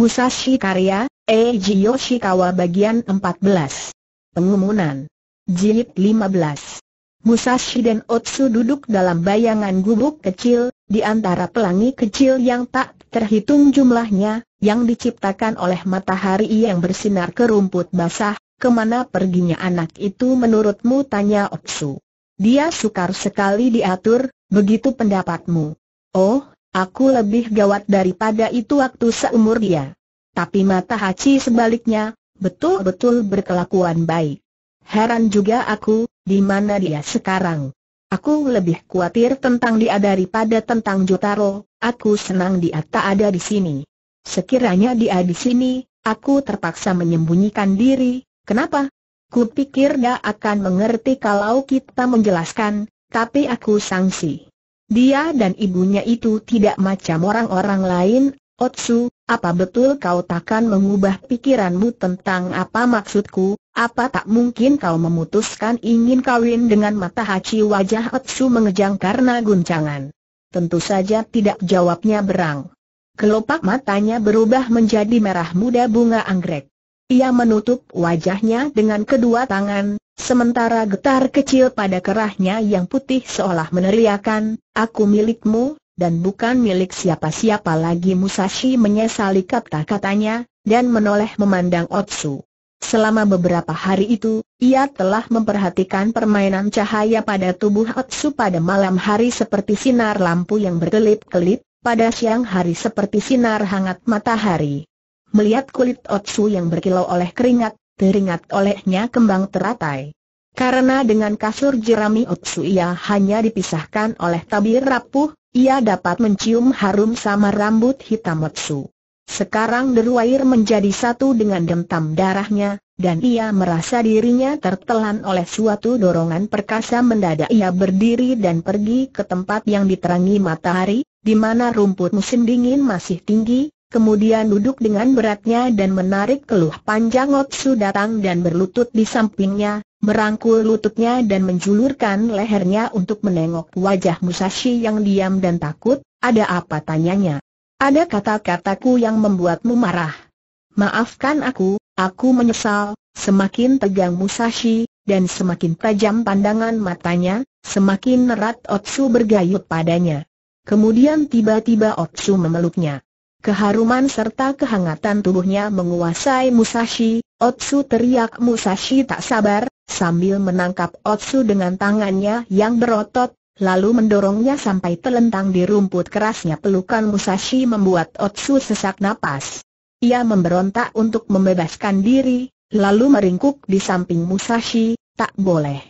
Musashi Karya, Eiji Yoshikawa bagian 14. Pengumuman. Jilid 15. Musashi dan Otsu duduk dalam bayangan gubuk kecil, di antara pelangi kecil yang tak terhitung jumlahnya, yang diciptakan oleh matahari yang bersinar ke rumput basah, kemana perginya anak itu menurutmu tanya Otsu. Dia sukar sekali diatur, begitu pendapatmu. Oh, Aku lebih gawat daripada itu waktu seumur dia. Tapi mata Haji sebaliknya, betul-betul berkelakuan baik. Heran juga aku, di mana dia sekarang. Aku lebih khawatir tentang dia daripada tentang Jotaro, aku senang dia tak ada di sini. Sekiranya dia di sini, aku terpaksa menyembunyikan diri, kenapa? Kupikir dia akan mengerti kalau kita menjelaskan, tapi aku sangsi. Dia dan ibunya itu tidak macam orang-orang lain, Otsu, apa betul kau takkan mengubah pikiranmu tentang apa maksudku, apa tak mungkin kau memutuskan ingin kawin dengan mata haci wajah Otsu mengejang karena guncangan? Tentu saja tidak jawabnya berang. Kelopak matanya berubah menjadi merah muda bunga anggrek. Ia menutup wajahnya dengan kedua tangan, sementara getar kecil pada kerahnya yang putih seolah meneriakan, aku milikmu, dan bukan milik siapa-siapa lagi Musashi menyesali kata-katanya, dan menoleh memandang Otsu. Selama beberapa hari itu, ia telah memperhatikan permainan cahaya pada tubuh Otsu pada malam hari seperti sinar lampu yang berkelip-kelip, pada siang hari seperti sinar hangat matahari. Melihat kulit Otsu yang berkilau oleh keringat, teringat olehnya kembang teratai. Karena dengan kasur jerami Otsu ia hanya dipisahkan oleh tabir rapuh, ia dapat mencium harum sama rambut hitam Otsu. Sekarang deru air menjadi satu dengan dentam darahnya, dan ia merasa dirinya tertelan oleh suatu dorongan perkasa mendadak ia berdiri dan pergi ke tempat yang diterangi matahari, di mana rumput musim dingin masih tinggi, kemudian duduk dengan beratnya dan menarik keluh panjang Otsu datang dan berlutut di sampingnya, merangkul lututnya dan menjulurkan lehernya untuk menengok wajah Musashi yang diam dan takut, ada apa tanyanya? Ada kata-kataku yang membuatmu marah. Maafkan aku, aku menyesal, semakin tegang Musashi, dan semakin tajam pandangan matanya, semakin erat Otsu bergayut padanya. Kemudian tiba-tiba Otsu memeluknya. Keharuman serta kehangatan tubuhnya menguasai Musashi, Otsu teriak Musashi tak sabar, sambil menangkap Otsu dengan tangannya yang berotot, lalu mendorongnya sampai telentang di rumput kerasnya pelukan Musashi membuat Otsu sesak napas. Ia memberontak untuk membebaskan diri, lalu meringkuk di samping Musashi, tak boleh.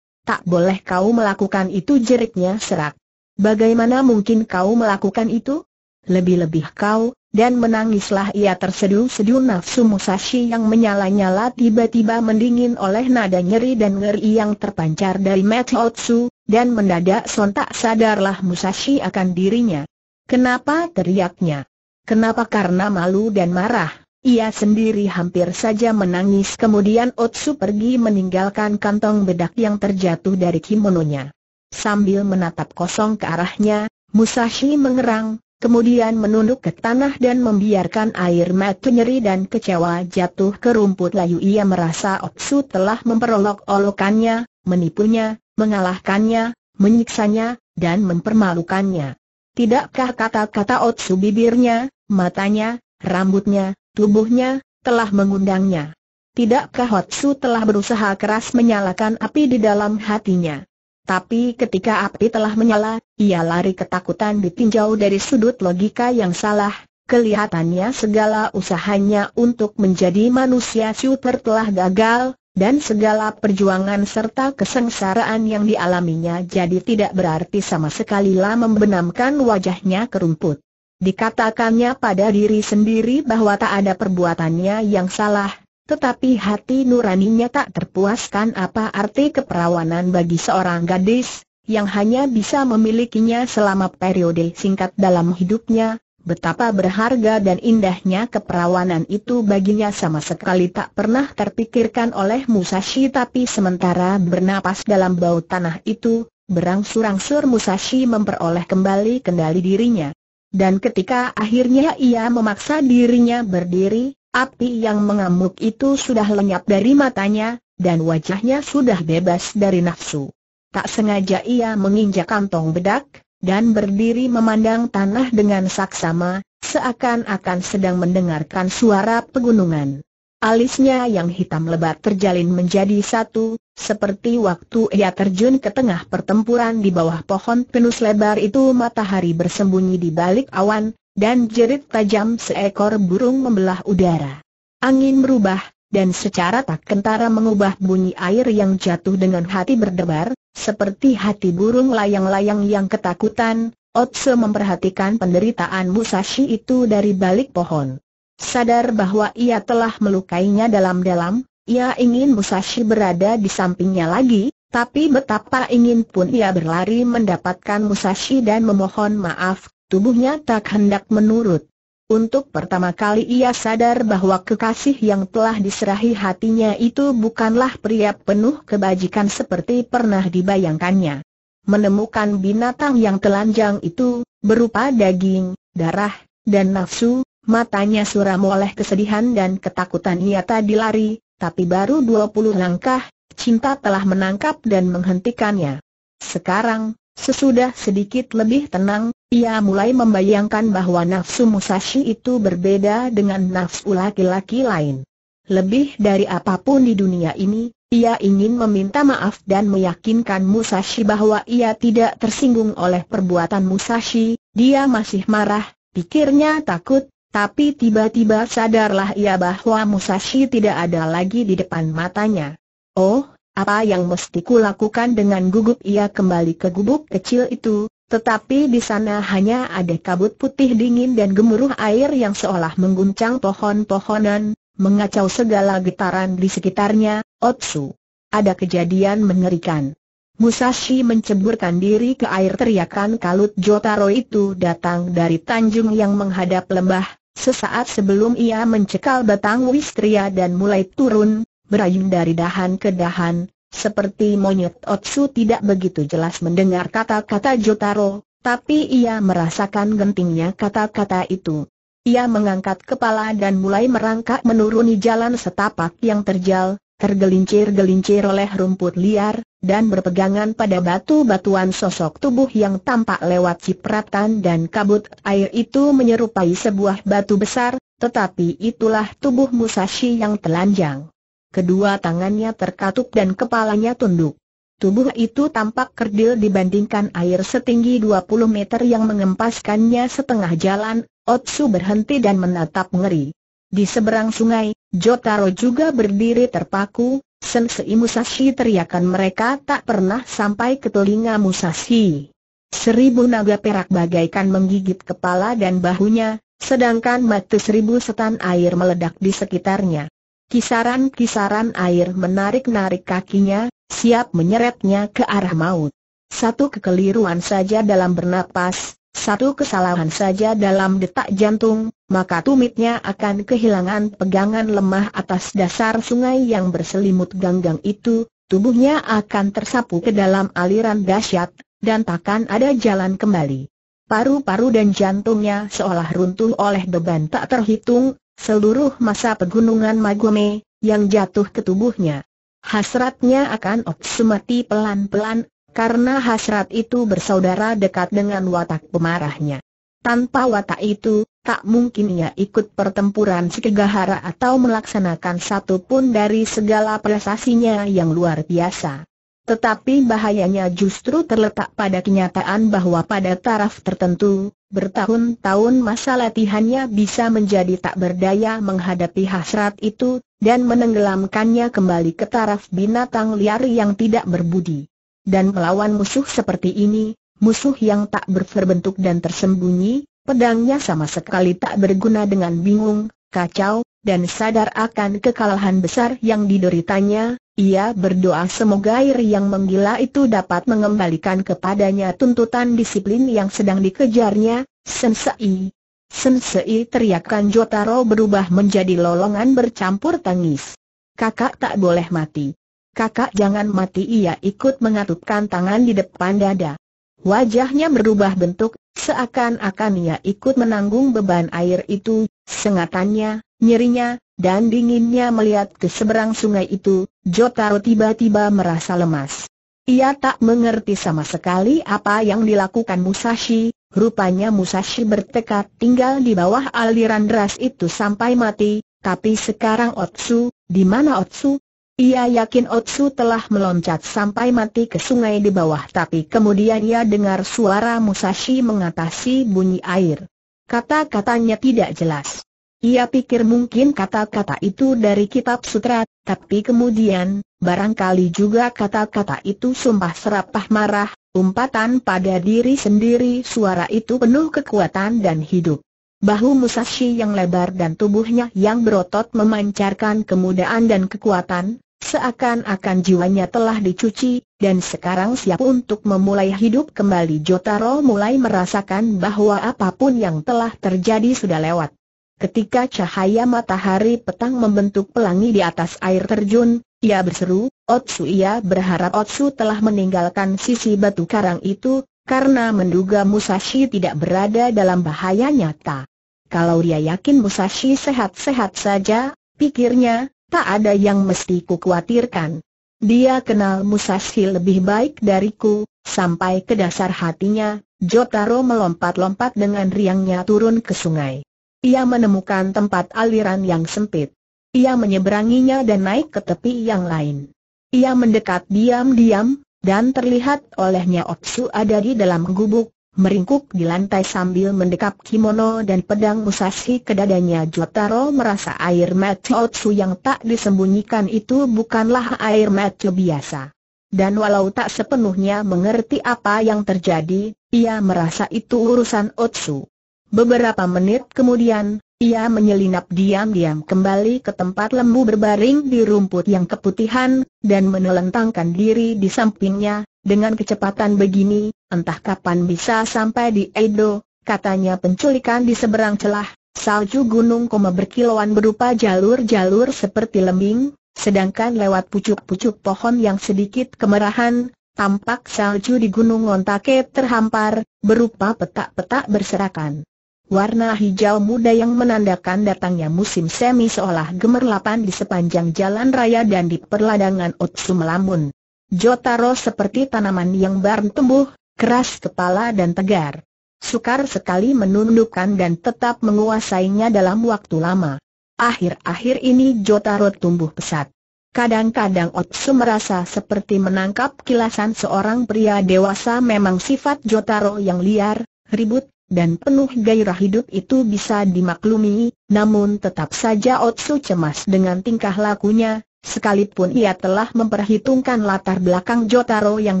Tak boleh kau melakukan itu jeriknya serak. Bagaimana mungkin kau melakukan itu? Lebih-lebih kau, dan menangislah ia terseduh-seduh nafsu Musashi yang menyala-nyala tiba-tiba mendingin oleh nada nyeri dan ngeri yang terpancar dari Otsu dan mendadak sontak sadarlah Musashi akan dirinya. Kenapa teriaknya? Kenapa karena malu dan marah? Ia sendiri hampir saja menangis kemudian Otsu pergi meninggalkan kantong bedak yang terjatuh dari kimononya. Sambil menatap kosong ke arahnya, Musashi mengerang, kemudian menunduk ke tanah dan membiarkan air mata nyeri dan kecewa jatuh ke rumput layu. Ia merasa Oksu telah memperolok-olokannya, menipunya, mengalahkannya, menyiksanya, dan mempermalukannya. Tidakkah kata-kata Otsu bibirnya, matanya, rambutnya, tubuhnya, telah mengundangnya? Tidakkah Otsu telah berusaha keras menyalakan api di dalam hatinya? Tapi ketika api telah menyala, ia lari ketakutan ditinjau dari sudut logika yang salah, kelihatannya segala usahanya untuk menjadi manusia super telah gagal, dan segala perjuangan serta kesengsaraan yang dialaminya jadi tidak berarti sama sekali lah membenamkan wajahnya kerumput. Dikatakannya pada diri sendiri bahwa tak ada perbuatannya yang salah, tetapi hati nuraninya tak terpuaskan apa arti keperawanan bagi seorang gadis, yang hanya bisa memilikinya selama periode singkat dalam hidupnya, betapa berharga dan indahnya keperawanan itu baginya sama sekali tak pernah terpikirkan oleh Musashi tapi sementara bernapas dalam bau tanah itu, berangsur-angsur Musashi memperoleh kembali kendali dirinya. Dan ketika akhirnya ia memaksa dirinya berdiri, Api yang mengamuk itu sudah lenyap dari matanya, dan wajahnya sudah bebas dari nafsu. Tak sengaja ia menginjak kantong bedak, dan berdiri memandang tanah dengan saksama, seakan-akan sedang mendengarkan suara pegunungan. Alisnya yang hitam lebat terjalin menjadi satu, seperti waktu ia terjun ke tengah pertempuran di bawah pohon penus lebar itu matahari bersembunyi di balik awan, dan jerit tajam seekor burung membelah udara. Angin berubah, dan secara tak kentara mengubah bunyi air yang jatuh dengan hati berdebar, seperti hati burung layang-layang yang ketakutan, Otse memperhatikan penderitaan Musashi itu dari balik pohon. Sadar bahwa ia telah melukainya dalam-dalam, ia ingin Musashi berada di sampingnya lagi, tapi betapa ingin pun ia berlari mendapatkan Musashi dan memohon maaf, Tubuhnya tak hendak menurut. Untuk pertama kali ia sadar bahwa kekasih yang telah diserahi hatinya itu bukanlah pria penuh kebajikan seperti pernah dibayangkannya. Menemukan binatang yang telanjang itu, berupa daging, darah, dan nafsu, matanya suram oleh kesedihan dan ketakutan ia tadi lari, tapi baru 20 langkah, cinta telah menangkap dan menghentikannya. Sekarang, Sesudah sedikit lebih tenang, ia mulai membayangkan bahwa nafsu Musashi itu berbeda dengan nafsu laki-laki lain. Lebih dari apapun di dunia ini, ia ingin meminta maaf dan meyakinkan Musashi bahwa ia tidak tersinggung oleh perbuatan Musashi, dia masih marah, pikirnya takut, tapi tiba-tiba sadarlah ia bahwa Musashi tidak ada lagi di depan matanya. Oh, apa yang mesti kulakukan dengan gugup ia kembali ke gubuk kecil itu, tetapi di sana hanya ada kabut putih dingin dan gemuruh air yang seolah mengguncang pohon-pohonan, mengacau segala getaran di sekitarnya, Otsu. Ada kejadian mengerikan. Musashi menceburkan diri ke air teriakan kalut Jotaro itu datang dari tanjung yang menghadap lembah, sesaat sebelum ia mencekal batang Wistria dan mulai turun, berayun dari dahan ke dahan, seperti monyet Otsu tidak begitu jelas mendengar kata-kata Jotaro, tapi ia merasakan gentingnya kata-kata itu. Ia mengangkat kepala dan mulai merangkak menuruni jalan setapak yang terjal, tergelincir-gelincir oleh rumput liar, dan berpegangan pada batu-batuan sosok tubuh yang tampak lewat cipratan dan kabut air itu menyerupai sebuah batu besar, tetapi itulah tubuh Musashi yang telanjang kedua tangannya terkatup dan kepalanya tunduk. Tubuh itu tampak kerdil dibandingkan air setinggi 20 meter yang mengempaskannya setengah jalan, Otsu berhenti dan menatap ngeri. Di seberang sungai, Jotaro juga berdiri terpaku, Sensei Musashi teriakan mereka tak pernah sampai ke telinga Musashi. Seribu naga perak bagaikan menggigit kepala dan bahunya, sedangkan mata seribu setan air meledak di sekitarnya. Kisaran-kisaran air menarik-narik kakinya, siap menyeretnya ke arah maut. Satu kekeliruan saja dalam bernapas, satu kesalahan saja dalam detak jantung, maka tumitnya akan kehilangan pegangan lemah atas dasar sungai yang berselimut ganggang itu, tubuhnya akan tersapu ke dalam aliran dahsyat, dan takkan ada jalan kembali. Paru-paru dan jantungnya seolah runtuh oleh beban tak terhitung, seluruh masa pegunungan Magome, yang jatuh ke tubuhnya. Hasratnya akan Oksu pelan-pelan, karena hasrat itu bersaudara dekat dengan watak pemarahnya. Tanpa watak itu, tak mungkin ia ikut pertempuran si atau melaksanakan satu pun dari segala prestasinya yang luar biasa. Tetapi bahayanya justru terletak pada kenyataan bahwa pada taraf tertentu, bertahun-tahun masa latihannya bisa menjadi tak berdaya menghadapi hasrat itu, dan menenggelamkannya kembali ke taraf binatang liar yang tidak berbudi. Dan melawan musuh seperti ini, musuh yang tak berferbentuk dan tersembunyi, pedangnya sama sekali tak berguna dengan bingung, kacau, dan sadar akan kekalahan besar yang dideritanya, ia berdoa semoga air yang menggila itu dapat mengembalikan kepadanya tuntutan disiplin yang sedang dikejarnya, Sensei. Sensei teriakan Jotaro berubah menjadi lolongan bercampur tangis. Kakak tak boleh mati. Kakak jangan mati ia ikut mengatupkan tangan di depan dada. Wajahnya berubah bentuk, seakan-akan ia ikut menanggung beban air itu, sengatannya, nyerinya, dan dinginnya melihat ke seberang sungai itu, Jotaro tiba-tiba merasa lemas. Ia tak mengerti sama sekali apa yang dilakukan Musashi, rupanya Musashi bertekad tinggal di bawah aliran deras itu sampai mati, tapi sekarang Otsu, di mana Otsu? Ia yakin Otsu telah meloncat sampai mati ke sungai di bawah tapi kemudian ia dengar suara Musashi mengatasi bunyi air. Kata-katanya tidak jelas. Ia pikir mungkin kata-kata itu dari kitab sutra, tapi kemudian, barangkali juga kata-kata itu sumpah serapah marah, umpatan pada diri sendiri suara itu penuh kekuatan dan hidup. Bahu Musashi yang lebar dan tubuhnya yang berotot memancarkan kemudaan dan kekuatan, seakan-akan jiwanya telah dicuci, dan sekarang siap untuk memulai hidup kembali Jotaro mulai merasakan bahwa apapun yang telah terjadi sudah lewat. Ketika cahaya matahari petang membentuk pelangi di atas air terjun, ia berseru, Otsu ia berharap Otsu telah meninggalkan sisi batu karang itu, karena menduga Musashi tidak berada dalam bahaya nyata. Kalau dia yakin Musashi sehat-sehat saja, pikirnya, tak ada yang mesti kukhawatirkan. Dia kenal Musashi lebih baik dariku, sampai ke dasar hatinya, Jotaro melompat-lompat dengan riangnya turun ke sungai. Ia menemukan tempat aliran yang sempit. Ia menyeberanginya dan naik ke tepi yang lain. Ia mendekat diam-diam, dan terlihat olehnya Otsu ada di dalam gubuk, meringkuk di lantai sambil mendekap kimono dan pedang musashi ke dadanya Jotaro merasa air mata Otsu yang tak disembunyikan itu bukanlah air mata biasa. Dan walau tak sepenuhnya mengerti apa yang terjadi, ia merasa itu urusan Otsu. Beberapa menit kemudian, ia menyelinap diam-diam kembali ke tempat lembu berbaring di rumput yang keputihan, dan menelentangkan diri di sampingnya, dengan kecepatan begini, entah kapan bisa sampai di Edo, katanya penculikan di seberang celah, salju gunung koma berkilauan berupa jalur-jalur seperti lembing, sedangkan lewat pucuk-pucuk pohon yang sedikit kemerahan, tampak salju di Gunung Ontake terhampar, berupa petak-petak berserakan. Warna hijau muda yang menandakan datangnya musim semi seolah gemerlapan di sepanjang jalan raya dan di perladangan Otsu melambun. Jotaro seperti tanaman yang baru tumbuh, keras kepala dan tegar. Sukar sekali menundukkan dan tetap menguasainya dalam waktu lama. Akhir-akhir ini Jotaro tumbuh pesat. Kadang-kadang Otsu merasa seperti menangkap kilasan seorang pria dewasa memang sifat Jotaro yang liar, ribut, dan penuh gairah hidup itu bisa dimaklumi, namun tetap saja Otsu cemas dengan tingkah lakunya, sekalipun ia telah memperhitungkan latar belakang Jotaro yang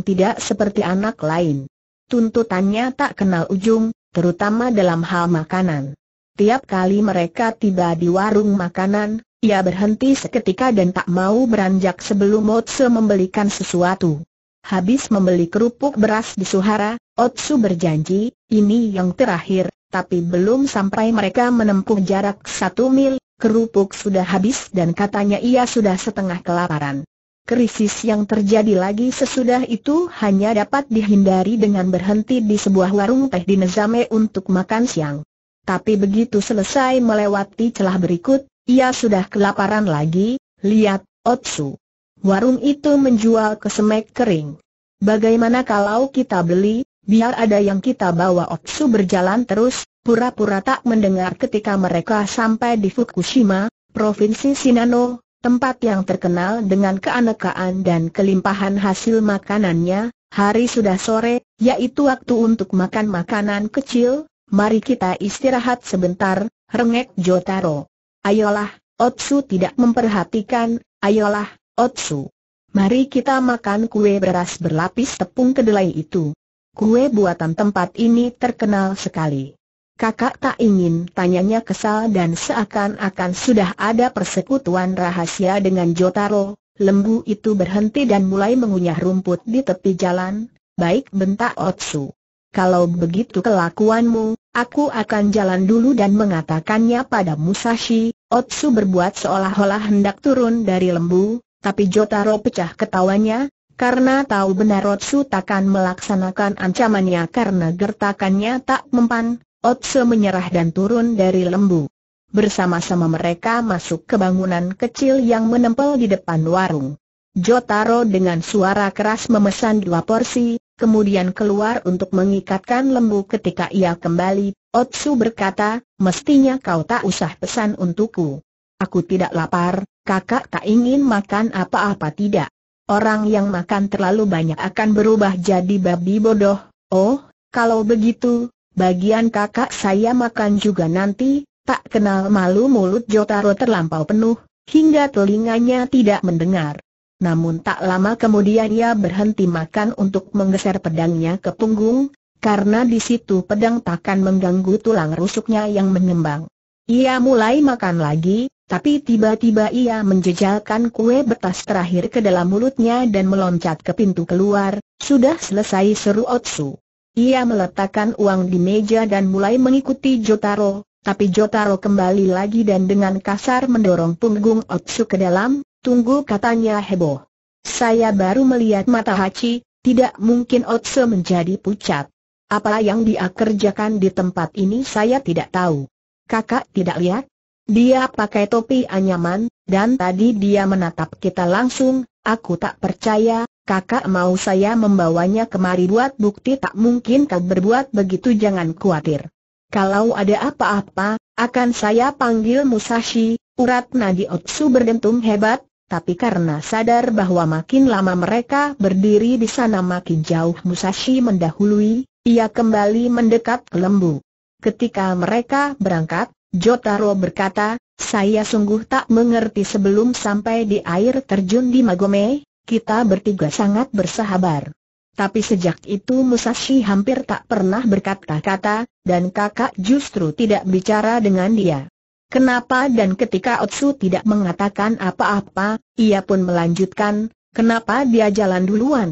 tidak seperti anak lain. Tuntutannya tak kenal ujung, terutama dalam hal makanan. Tiap kali mereka tiba di warung makanan, ia berhenti seketika dan tak mau beranjak sebelum Otsu membelikan sesuatu. Habis membeli kerupuk beras di Suhara, Otsu berjanji, ini yang terakhir, tapi belum sampai mereka menempuh jarak satu mil, kerupuk sudah habis dan katanya ia sudah setengah kelaparan. Krisis yang terjadi lagi sesudah itu hanya dapat dihindari dengan berhenti di sebuah warung teh di Nezame untuk makan siang. Tapi begitu selesai melewati celah berikut, ia sudah kelaparan lagi, lihat, Otsu. Warung itu menjual kesemek kering. Bagaimana kalau kita beli, biar ada yang kita bawa Otsu berjalan terus, pura-pura tak mendengar ketika mereka sampai di Fukushima, Provinsi Shinano, tempat yang terkenal dengan keanekaan dan kelimpahan hasil makanannya, hari sudah sore, yaitu waktu untuk makan makanan kecil, mari kita istirahat sebentar, rengek Jotaro. Ayolah, Otsu tidak memperhatikan, ayolah, Otsu. Mari kita makan kue beras berlapis tepung kedelai itu kue buatan tempat ini terkenal sekali. Kakak tak ingin tanyanya kesal dan seakan-akan sudah ada persekutuan rahasia dengan Jotaro, lembu itu berhenti dan mulai mengunyah rumput di tepi jalan, baik bentak Otsu. Kalau begitu kelakuanmu, aku akan jalan dulu dan mengatakannya pada Musashi, Otsu berbuat seolah-olah hendak turun dari lembu, tapi Jotaro pecah ketawanya, karena tahu benar Otsu takkan melaksanakan ancamannya karena gertakannya tak mempan, Otsu menyerah dan turun dari lembu. Bersama-sama mereka masuk ke bangunan kecil yang menempel di depan warung. Jotaro dengan suara keras memesan dua porsi, kemudian keluar untuk mengikatkan lembu ketika ia kembali, Otsu berkata, mestinya kau tak usah pesan untukku. Aku tidak lapar, kakak tak ingin makan apa-apa tidak. Orang yang makan terlalu banyak akan berubah jadi babi bodoh. Oh, kalau begitu, bagian kakak saya makan juga nanti, tak kenal malu mulut Jotaro terlampau penuh, hingga telinganya tidak mendengar. Namun tak lama kemudian ia berhenti makan untuk menggeser pedangnya ke punggung, karena di situ pedang takkan mengganggu tulang rusuknya yang mengembang. Ia mulai makan lagi, tapi tiba-tiba ia menjejalkan kue betas terakhir ke dalam mulutnya dan meloncat ke pintu keluar, sudah selesai seru Otsu. Ia meletakkan uang di meja dan mulai mengikuti Jotaro, tapi Jotaro kembali lagi dan dengan kasar mendorong punggung Otsu ke dalam, tunggu katanya heboh. Saya baru melihat mata Hachi, tidak mungkin Otsu menjadi pucat. Apa yang dia kerjakan di tempat ini saya tidak tahu. Kakak tidak lihat? Dia pakai topi anyaman, dan tadi dia menatap kita langsung, aku tak percaya, kakak mau saya membawanya kemari buat bukti tak mungkin kau berbuat begitu jangan khawatir. Kalau ada apa-apa, akan saya panggil Musashi, urat nadi Otsu berdentum hebat, tapi karena sadar bahwa makin lama mereka berdiri di sana makin jauh Musashi mendahului, ia kembali mendekat ke lembu. Ketika mereka berangkat, Jotaro berkata, saya sungguh tak mengerti sebelum sampai di air terjun di Magome, kita bertiga sangat bersahabat. Tapi sejak itu Musashi hampir tak pernah berkata-kata, dan kakak justru tidak bicara dengan dia. Kenapa dan ketika Otsu tidak mengatakan apa-apa, ia pun melanjutkan, kenapa dia jalan duluan?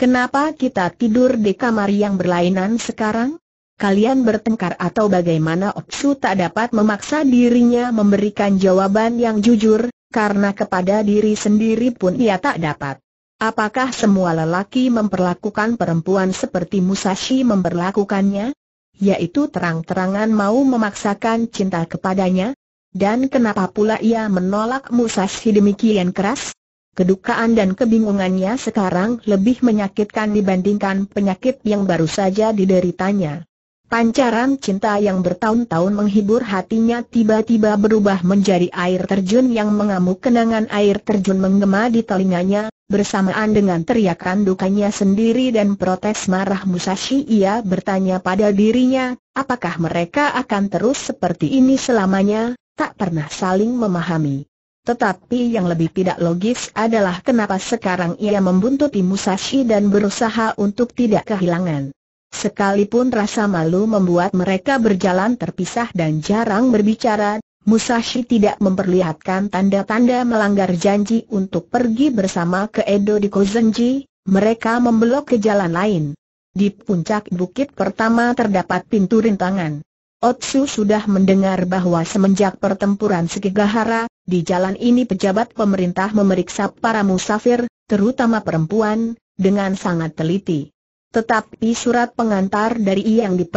Kenapa kita tidur di kamar yang berlainan sekarang? kalian bertengkar atau bagaimana Oksu tak dapat memaksa dirinya memberikan jawaban yang jujur, karena kepada diri sendiri pun ia tak dapat. Apakah semua lelaki memperlakukan perempuan seperti Musashi memperlakukannya? Yaitu terang-terangan mau memaksakan cinta kepadanya? Dan kenapa pula ia menolak Musashi demikian keras? Kedukaan dan kebingungannya sekarang lebih menyakitkan dibandingkan penyakit yang baru saja dideritanya. Pancaran cinta yang bertahun-tahun menghibur hatinya tiba-tiba berubah menjadi air terjun yang mengamuk kenangan air terjun menggema di telinganya, bersamaan dengan teriakan dukanya sendiri dan protes marah Musashi ia bertanya pada dirinya, apakah mereka akan terus seperti ini selamanya, tak pernah saling memahami. Tetapi yang lebih tidak logis adalah kenapa sekarang ia membuntuti Musashi dan berusaha untuk tidak kehilangan Sekalipun rasa malu membuat mereka berjalan terpisah dan jarang berbicara, Musashi tidak memperlihatkan tanda-tanda melanggar janji untuk pergi bersama ke Edo di Kozenji, mereka membelok ke jalan lain. Di puncak bukit pertama terdapat pintu rintangan. Otsu sudah mendengar bahwa semenjak pertempuran Sekigahara, di jalan ini pejabat pemerintah memeriksa para musafir, terutama perempuan, dengan sangat teliti. Tetapi surat pengantar dari yang dipertuan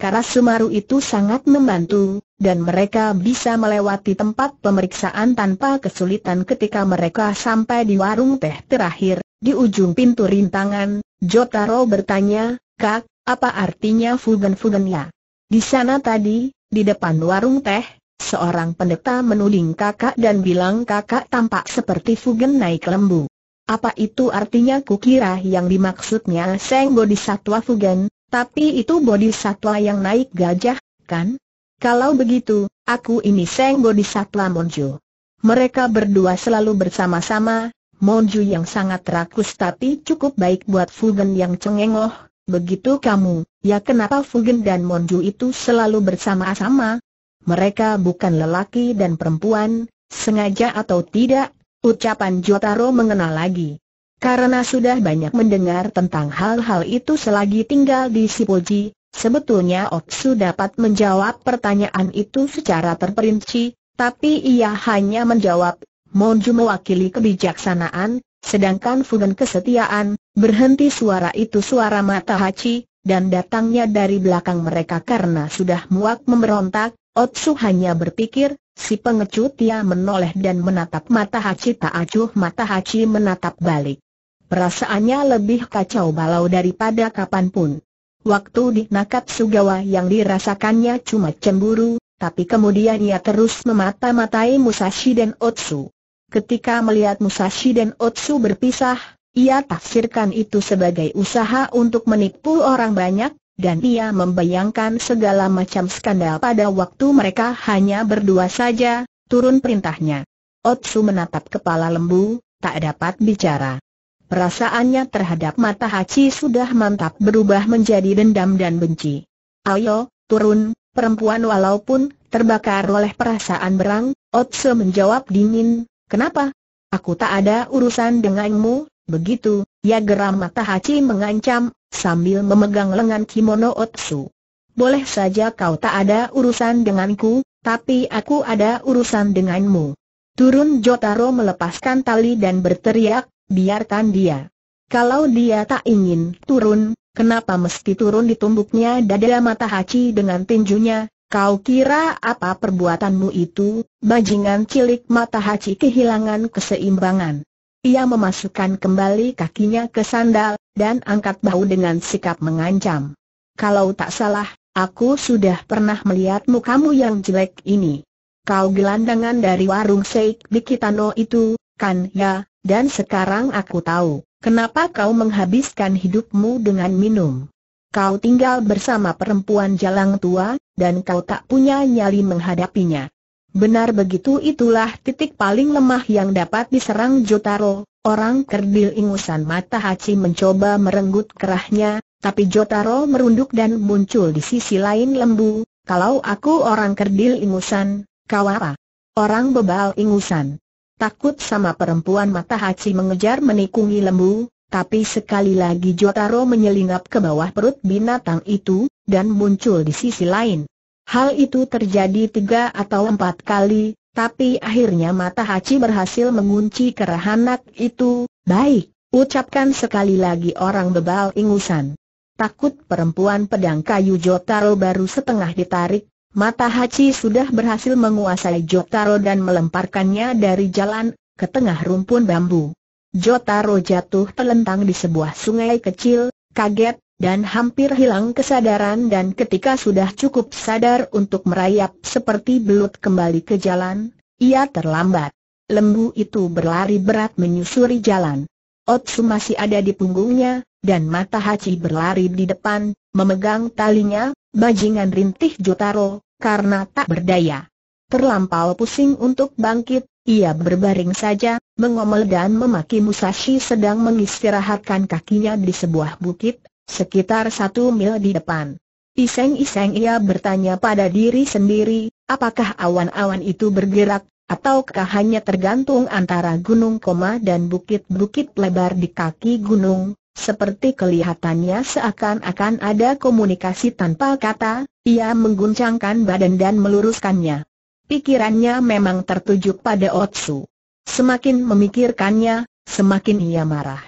Pertuan Karas Sumaru itu sangat membantu, dan mereka bisa melewati tempat pemeriksaan tanpa kesulitan ketika mereka sampai di warung teh terakhir, di ujung pintu rintangan, Jotaro bertanya, Kak, apa artinya Fugen-Fugen ya? Di sana tadi, di depan warung teh, seorang pendeta menuding kakak dan bilang kakak tampak seperti Fugen naik lembu. Apa itu artinya kukira yang dimaksudnya Seng Bodhisattva Fugen, tapi itu Bodhisattva yang naik gajah, kan? Kalau begitu, aku ini Seng Bodhisattva Monju. Mereka berdua selalu bersama-sama, Monju yang sangat rakus tapi cukup baik buat Fugen yang cengengoh, begitu kamu, ya kenapa Fugen dan Monju itu selalu bersama-sama? Mereka bukan lelaki dan perempuan, sengaja atau tidak, Ucapan Jotaro mengenal lagi. Karena sudah banyak mendengar tentang hal-hal itu selagi tinggal di Sipoji, sebetulnya Otsu dapat menjawab pertanyaan itu secara terperinci, tapi ia hanya menjawab, Monju mewakili kebijaksanaan, sedangkan Fugen kesetiaan, berhenti suara itu suara mata Hachi, dan datangnya dari belakang mereka karena sudah muak memberontak, Otsu hanya berpikir, si pengecut ia menoleh dan menatap mata Hachi tak acuh mata Hachi menatap balik. Perasaannya lebih kacau balau daripada kapanpun. Waktu di Sugawa yang dirasakannya cuma cemburu, tapi kemudian ia terus memata-matai Musashi dan Otsu. Ketika melihat Musashi dan Otsu berpisah, ia tafsirkan itu sebagai usaha untuk menipu orang banyak, dan ia membayangkan segala macam skandal pada waktu mereka hanya berdua saja, turun perintahnya. Otsu menatap kepala lembu, tak dapat bicara. Perasaannya terhadap mata Hachi sudah mantap berubah menjadi dendam dan benci. Ayo, turun, perempuan walaupun terbakar oleh perasaan berang, Otsu menjawab dingin, kenapa? Aku tak ada urusan denganmu, Begitu, ya geram mata Hachi mengancam, sambil memegang lengan kimono Otsu. Boleh saja kau tak ada urusan denganku, tapi aku ada urusan denganmu. Turun Jotaro melepaskan tali dan berteriak, biarkan dia. Kalau dia tak ingin turun, kenapa mesti turun ditumbuknya dada mata Hachi dengan tinjunya, Kau kira apa perbuatanmu itu, bajingan cilik mata Hachi kehilangan keseimbangan. Ia memasukkan kembali kakinya ke sandal, dan angkat bau dengan sikap mengancam. Kalau tak salah, aku sudah pernah melihat mukamu yang jelek ini. Kau gelandangan dari warung Seik di Kitano itu, kan ya, dan sekarang aku tahu, kenapa kau menghabiskan hidupmu dengan minum. Kau tinggal bersama perempuan jalang tua, dan kau tak punya nyali menghadapinya. Benar begitu itulah titik paling lemah yang dapat diserang Jotaro, orang kerdil ingusan mata Hachi mencoba merenggut kerahnya, tapi Jotaro merunduk dan muncul di sisi lain lembu, kalau aku orang kerdil ingusan, kawara. Orang bebal ingusan. Takut sama perempuan mata Hachi mengejar menikungi lembu, tapi sekali lagi Jotaro menyelinap ke bawah perut binatang itu, dan muncul di sisi lain. Hal itu terjadi tiga atau empat kali, tapi akhirnya mata Haji berhasil mengunci kerahanak itu. Baik, ucapkan sekali lagi orang bebal ingusan. Takut perempuan pedang kayu Jotaro baru setengah ditarik, mata Haji sudah berhasil menguasai Jotaro dan melemparkannya dari jalan ke tengah rumpun bambu. Jotaro jatuh telentang di sebuah sungai kecil, kaget, dan hampir hilang kesadaran dan ketika sudah cukup sadar untuk merayap seperti belut kembali ke jalan, ia terlambat. Lembu itu berlari berat menyusuri jalan. Otsu masih ada di punggungnya, dan mata Hachi berlari di depan, memegang talinya, bajingan rintih Jotaro, karena tak berdaya. Terlampau pusing untuk bangkit, ia berbaring saja, mengomel dan memaki Musashi sedang mengistirahatkan kakinya di sebuah bukit, Sekitar satu mil di depan. Iseng-iseng ia bertanya pada diri sendiri, apakah awan-awan itu bergerak, ataukah hanya tergantung antara gunung koma dan bukit-bukit lebar di kaki gunung, seperti kelihatannya seakan-akan ada komunikasi tanpa kata, ia mengguncangkan badan dan meluruskannya. Pikirannya memang tertuju pada Otsu. Semakin memikirkannya, semakin ia marah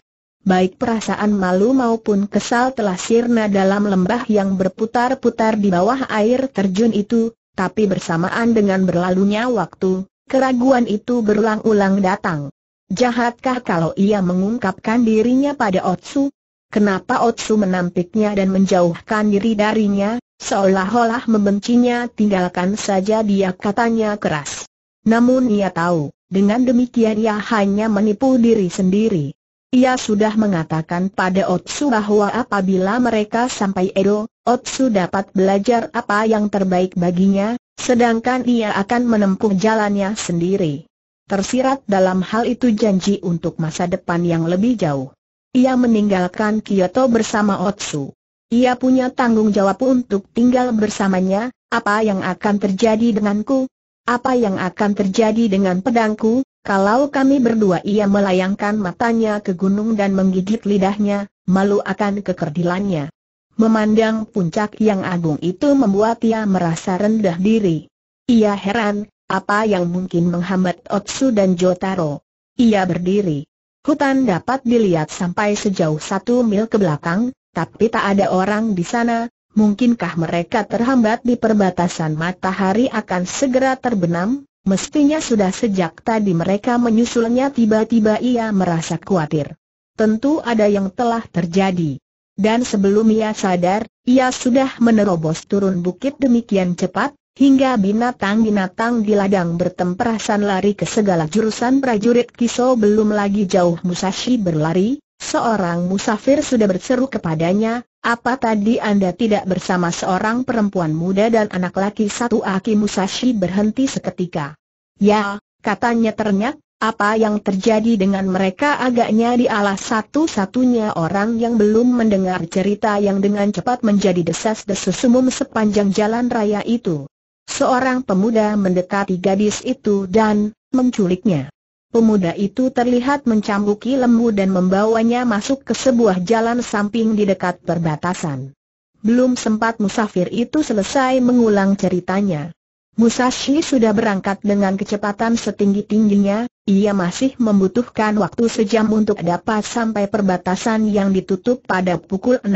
baik perasaan malu maupun kesal telah sirna dalam lembah yang berputar-putar di bawah air terjun itu, tapi bersamaan dengan berlalunya waktu, keraguan itu berulang-ulang datang. Jahatkah kalau ia mengungkapkan dirinya pada Otsu? Kenapa Otsu menampiknya dan menjauhkan diri darinya, seolah-olah membencinya tinggalkan saja dia katanya keras. Namun ia tahu, dengan demikian ia hanya menipu diri sendiri. Ia sudah mengatakan pada Otsu bahwa apabila mereka sampai Edo, Otsu dapat belajar apa yang terbaik baginya, sedangkan ia akan menempuh jalannya sendiri. Tersirat dalam hal itu janji untuk masa depan yang lebih jauh. Ia meninggalkan Kyoto bersama Otsu. Ia punya tanggung jawab untuk tinggal bersamanya, apa yang akan terjadi denganku, apa yang akan terjadi dengan pedangku, kalau kami berdua ia melayangkan matanya ke gunung dan menggigit lidahnya, malu akan kekerdilannya. Memandang puncak yang agung itu membuat ia merasa rendah diri. Ia heran, apa yang mungkin menghambat Otsu dan Jotaro. Ia berdiri. Hutan dapat dilihat sampai sejauh satu mil ke belakang, tapi tak ada orang di sana, mungkinkah mereka terhambat di perbatasan matahari akan segera terbenam? Mestinya sudah sejak tadi mereka menyusulnya tiba-tiba ia merasa khawatir. Tentu ada yang telah terjadi. Dan sebelum ia sadar, ia sudah menerobos turun bukit demikian cepat, hingga binatang-binatang di ladang bertemperasan lari ke segala jurusan prajurit Kiso belum lagi jauh Musashi berlari, seorang musafir sudah berseru kepadanya, apa tadi Anda tidak bersama seorang perempuan muda dan anak laki satu Aki Musashi berhenti seketika? Ya, katanya ternyata, apa yang terjadi dengan mereka agaknya di dialah satu-satunya orang yang belum mendengar cerita yang dengan cepat menjadi desas-desus umum sepanjang jalan raya itu. Seorang pemuda mendekati gadis itu dan menculiknya pemuda itu terlihat mencambuki lembu dan membawanya masuk ke sebuah jalan samping di dekat perbatasan. Belum sempat musafir itu selesai mengulang ceritanya. Musashi sudah berangkat dengan kecepatan setinggi-tingginya, ia masih membutuhkan waktu sejam untuk dapat sampai perbatasan yang ditutup pada pukul 6.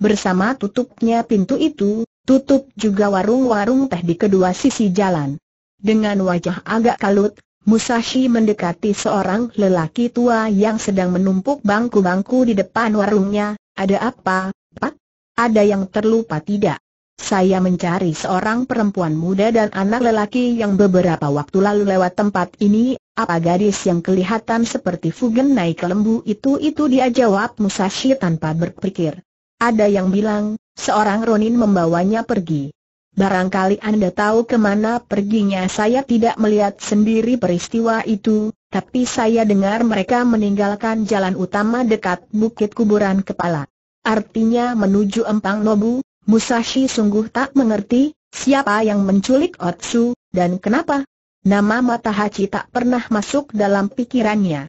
Bersama tutupnya pintu itu, tutup juga warung-warung teh di kedua sisi jalan. Dengan wajah agak kalut, Musashi mendekati seorang lelaki tua yang sedang menumpuk bangku-bangku di depan warungnya, ada apa, Pak? Ada yang terlupa tidak? Saya mencari seorang perempuan muda dan anak lelaki yang beberapa waktu lalu lewat tempat ini, apa gadis yang kelihatan seperti Fugen naik ke lembu itu itu dia jawab Musashi tanpa berpikir. Ada yang bilang, seorang Ronin membawanya pergi. Barangkali Anda tahu kemana perginya saya tidak melihat sendiri peristiwa itu, tapi saya dengar mereka meninggalkan jalan utama dekat Bukit Kuburan Kepala. Artinya menuju Empang Nobu, Musashi sungguh tak mengerti, siapa yang menculik Otsu, dan kenapa. Nama Matahachi tak pernah masuk dalam pikirannya.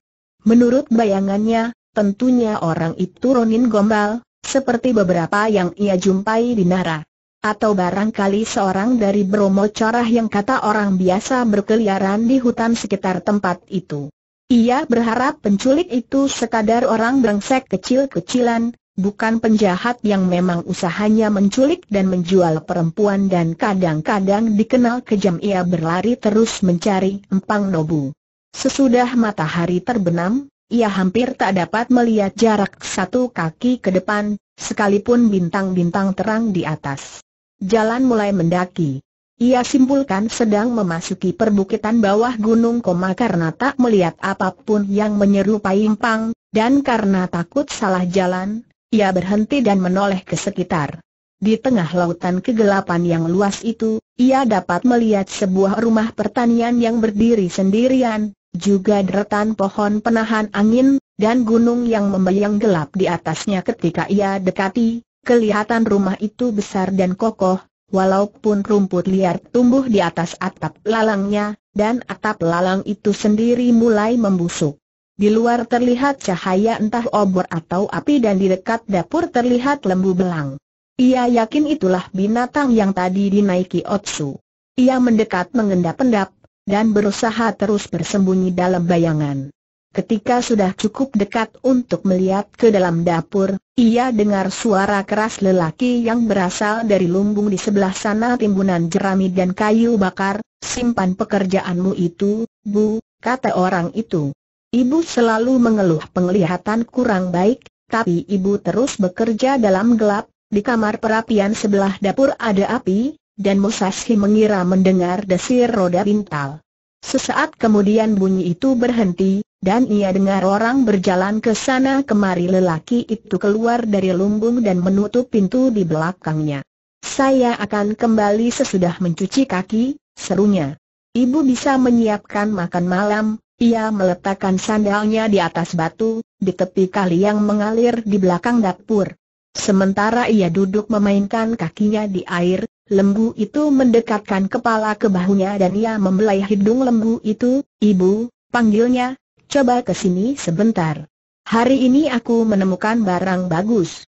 Menurut bayangannya, tentunya orang itu Ronin Gombal, seperti beberapa yang ia jumpai di Nara. Atau barangkali seorang dari Bromo Corah yang kata orang biasa berkeliaran di hutan sekitar tempat itu. Ia berharap penculik itu sekadar orang brengsek kecil-kecilan, bukan penjahat yang memang usahanya menculik dan menjual perempuan dan kadang-kadang dikenal kejam ia berlari terus mencari empang nobu. Sesudah matahari terbenam, ia hampir tak dapat melihat jarak satu kaki ke depan, sekalipun bintang-bintang terang di atas jalan mulai mendaki. Ia simpulkan sedang memasuki perbukitan bawah gunung koma karena tak melihat apapun yang menyerupai impang, dan karena takut salah jalan, ia berhenti dan menoleh ke sekitar. Di tengah lautan kegelapan yang luas itu, ia dapat melihat sebuah rumah pertanian yang berdiri sendirian, juga deretan pohon penahan angin, dan gunung yang membayang gelap di atasnya ketika ia dekati, Kelihatan rumah itu besar dan kokoh, walaupun rumput liar tumbuh di atas atap lalangnya, dan atap lalang itu sendiri mulai membusuk. Di luar terlihat cahaya entah obor atau api dan di dekat dapur terlihat lembu belang. Ia yakin itulah binatang yang tadi dinaiki Otsu. Ia mendekat mengendap-endap, dan berusaha terus bersembunyi dalam bayangan. Ketika sudah cukup dekat untuk melihat ke dalam dapur, ia dengar suara keras lelaki yang berasal dari lumbung di sebelah sana timbunan jerami dan kayu bakar, simpan pekerjaanmu itu, Bu, kata orang itu. Ibu selalu mengeluh penglihatan kurang baik, tapi ibu terus bekerja dalam gelap, di kamar perapian sebelah dapur ada api, dan Musashi mengira mendengar desir roda bintal. Sesaat kemudian bunyi itu berhenti, dan ia dengar orang berjalan ke sana kemari lelaki itu keluar dari lumbung dan menutup pintu di belakangnya. Saya akan kembali sesudah mencuci kaki, serunya. Ibu bisa menyiapkan makan malam, ia meletakkan sandalnya di atas batu, di tepi kali yang mengalir di belakang dapur. Sementara ia duduk memainkan kakinya di air, lembu itu mendekatkan kepala ke bahunya dan ia membelai hidung lembu itu, ibu, panggilnya, Coba ke sini sebentar. Hari ini aku menemukan barang bagus.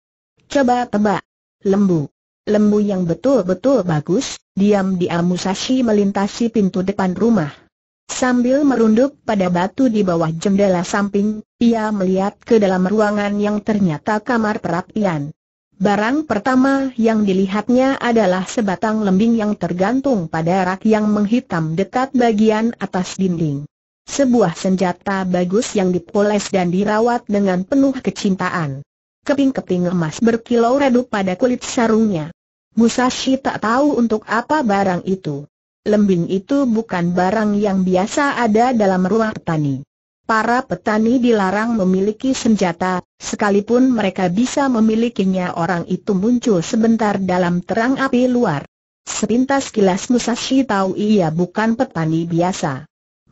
Coba tebak. Lembu. Lembu yang betul-betul bagus, diam-diam Musashi melintasi pintu depan rumah. Sambil merunduk pada batu di bawah jendela samping, ia melihat ke dalam ruangan yang ternyata kamar perapian. Barang pertama yang dilihatnya adalah sebatang lembing yang tergantung pada rak yang menghitam dekat bagian atas dinding sebuah senjata bagus yang dipoles dan dirawat dengan penuh kecintaan. Keping-keping emas berkilau redup pada kulit sarungnya. Musashi tak tahu untuk apa barang itu. Lembing itu bukan barang yang biasa ada dalam ruang petani. Para petani dilarang memiliki senjata, sekalipun mereka bisa memilikinya orang itu muncul sebentar dalam terang api luar. Sepintas kilas Musashi tahu ia bukan petani biasa.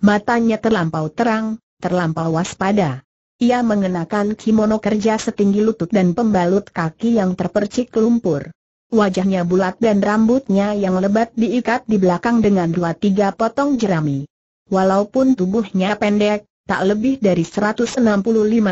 Matanya terlampau terang, terlampau waspada. Ia mengenakan kimono kerja setinggi lutut dan pembalut kaki yang terpercik lumpur. Wajahnya bulat dan rambutnya yang lebat diikat di belakang dengan dua tiga potong jerami. Walaupun tubuhnya pendek, tak lebih dari 165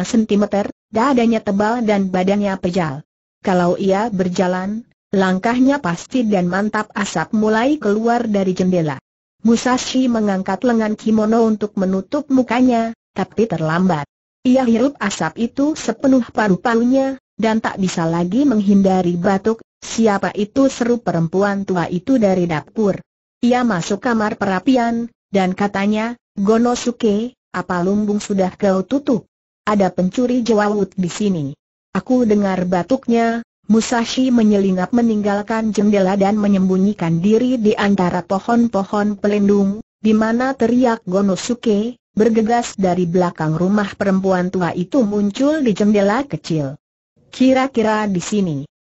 cm, dadanya tebal dan badannya pejal. Kalau ia berjalan, langkahnya pasti dan mantap asap mulai keluar dari jendela. Musashi mengangkat lengan kimono untuk menutup mukanya, tapi terlambat. Ia hirup asap itu sepenuh paru-parunya, dan tak bisa lagi menghindari batuk, siapa itu seru perempuan tua itu dari dapur. Ia masuk kamar perapian, dan katanya, Gonosuke, apa lumbung sudah kau tutup? Ada pencuri jawawut di sini. Aku dengar batuknya, Musashi menyelinap meninggalkan jendela dan menyembunyikan diri di antara pohon-pohon pelindung, di mana teriak Gonosuke, bergegas dari belakang rumah perempuan tua itu muncul di jendela kecil. Kira-kira di sini.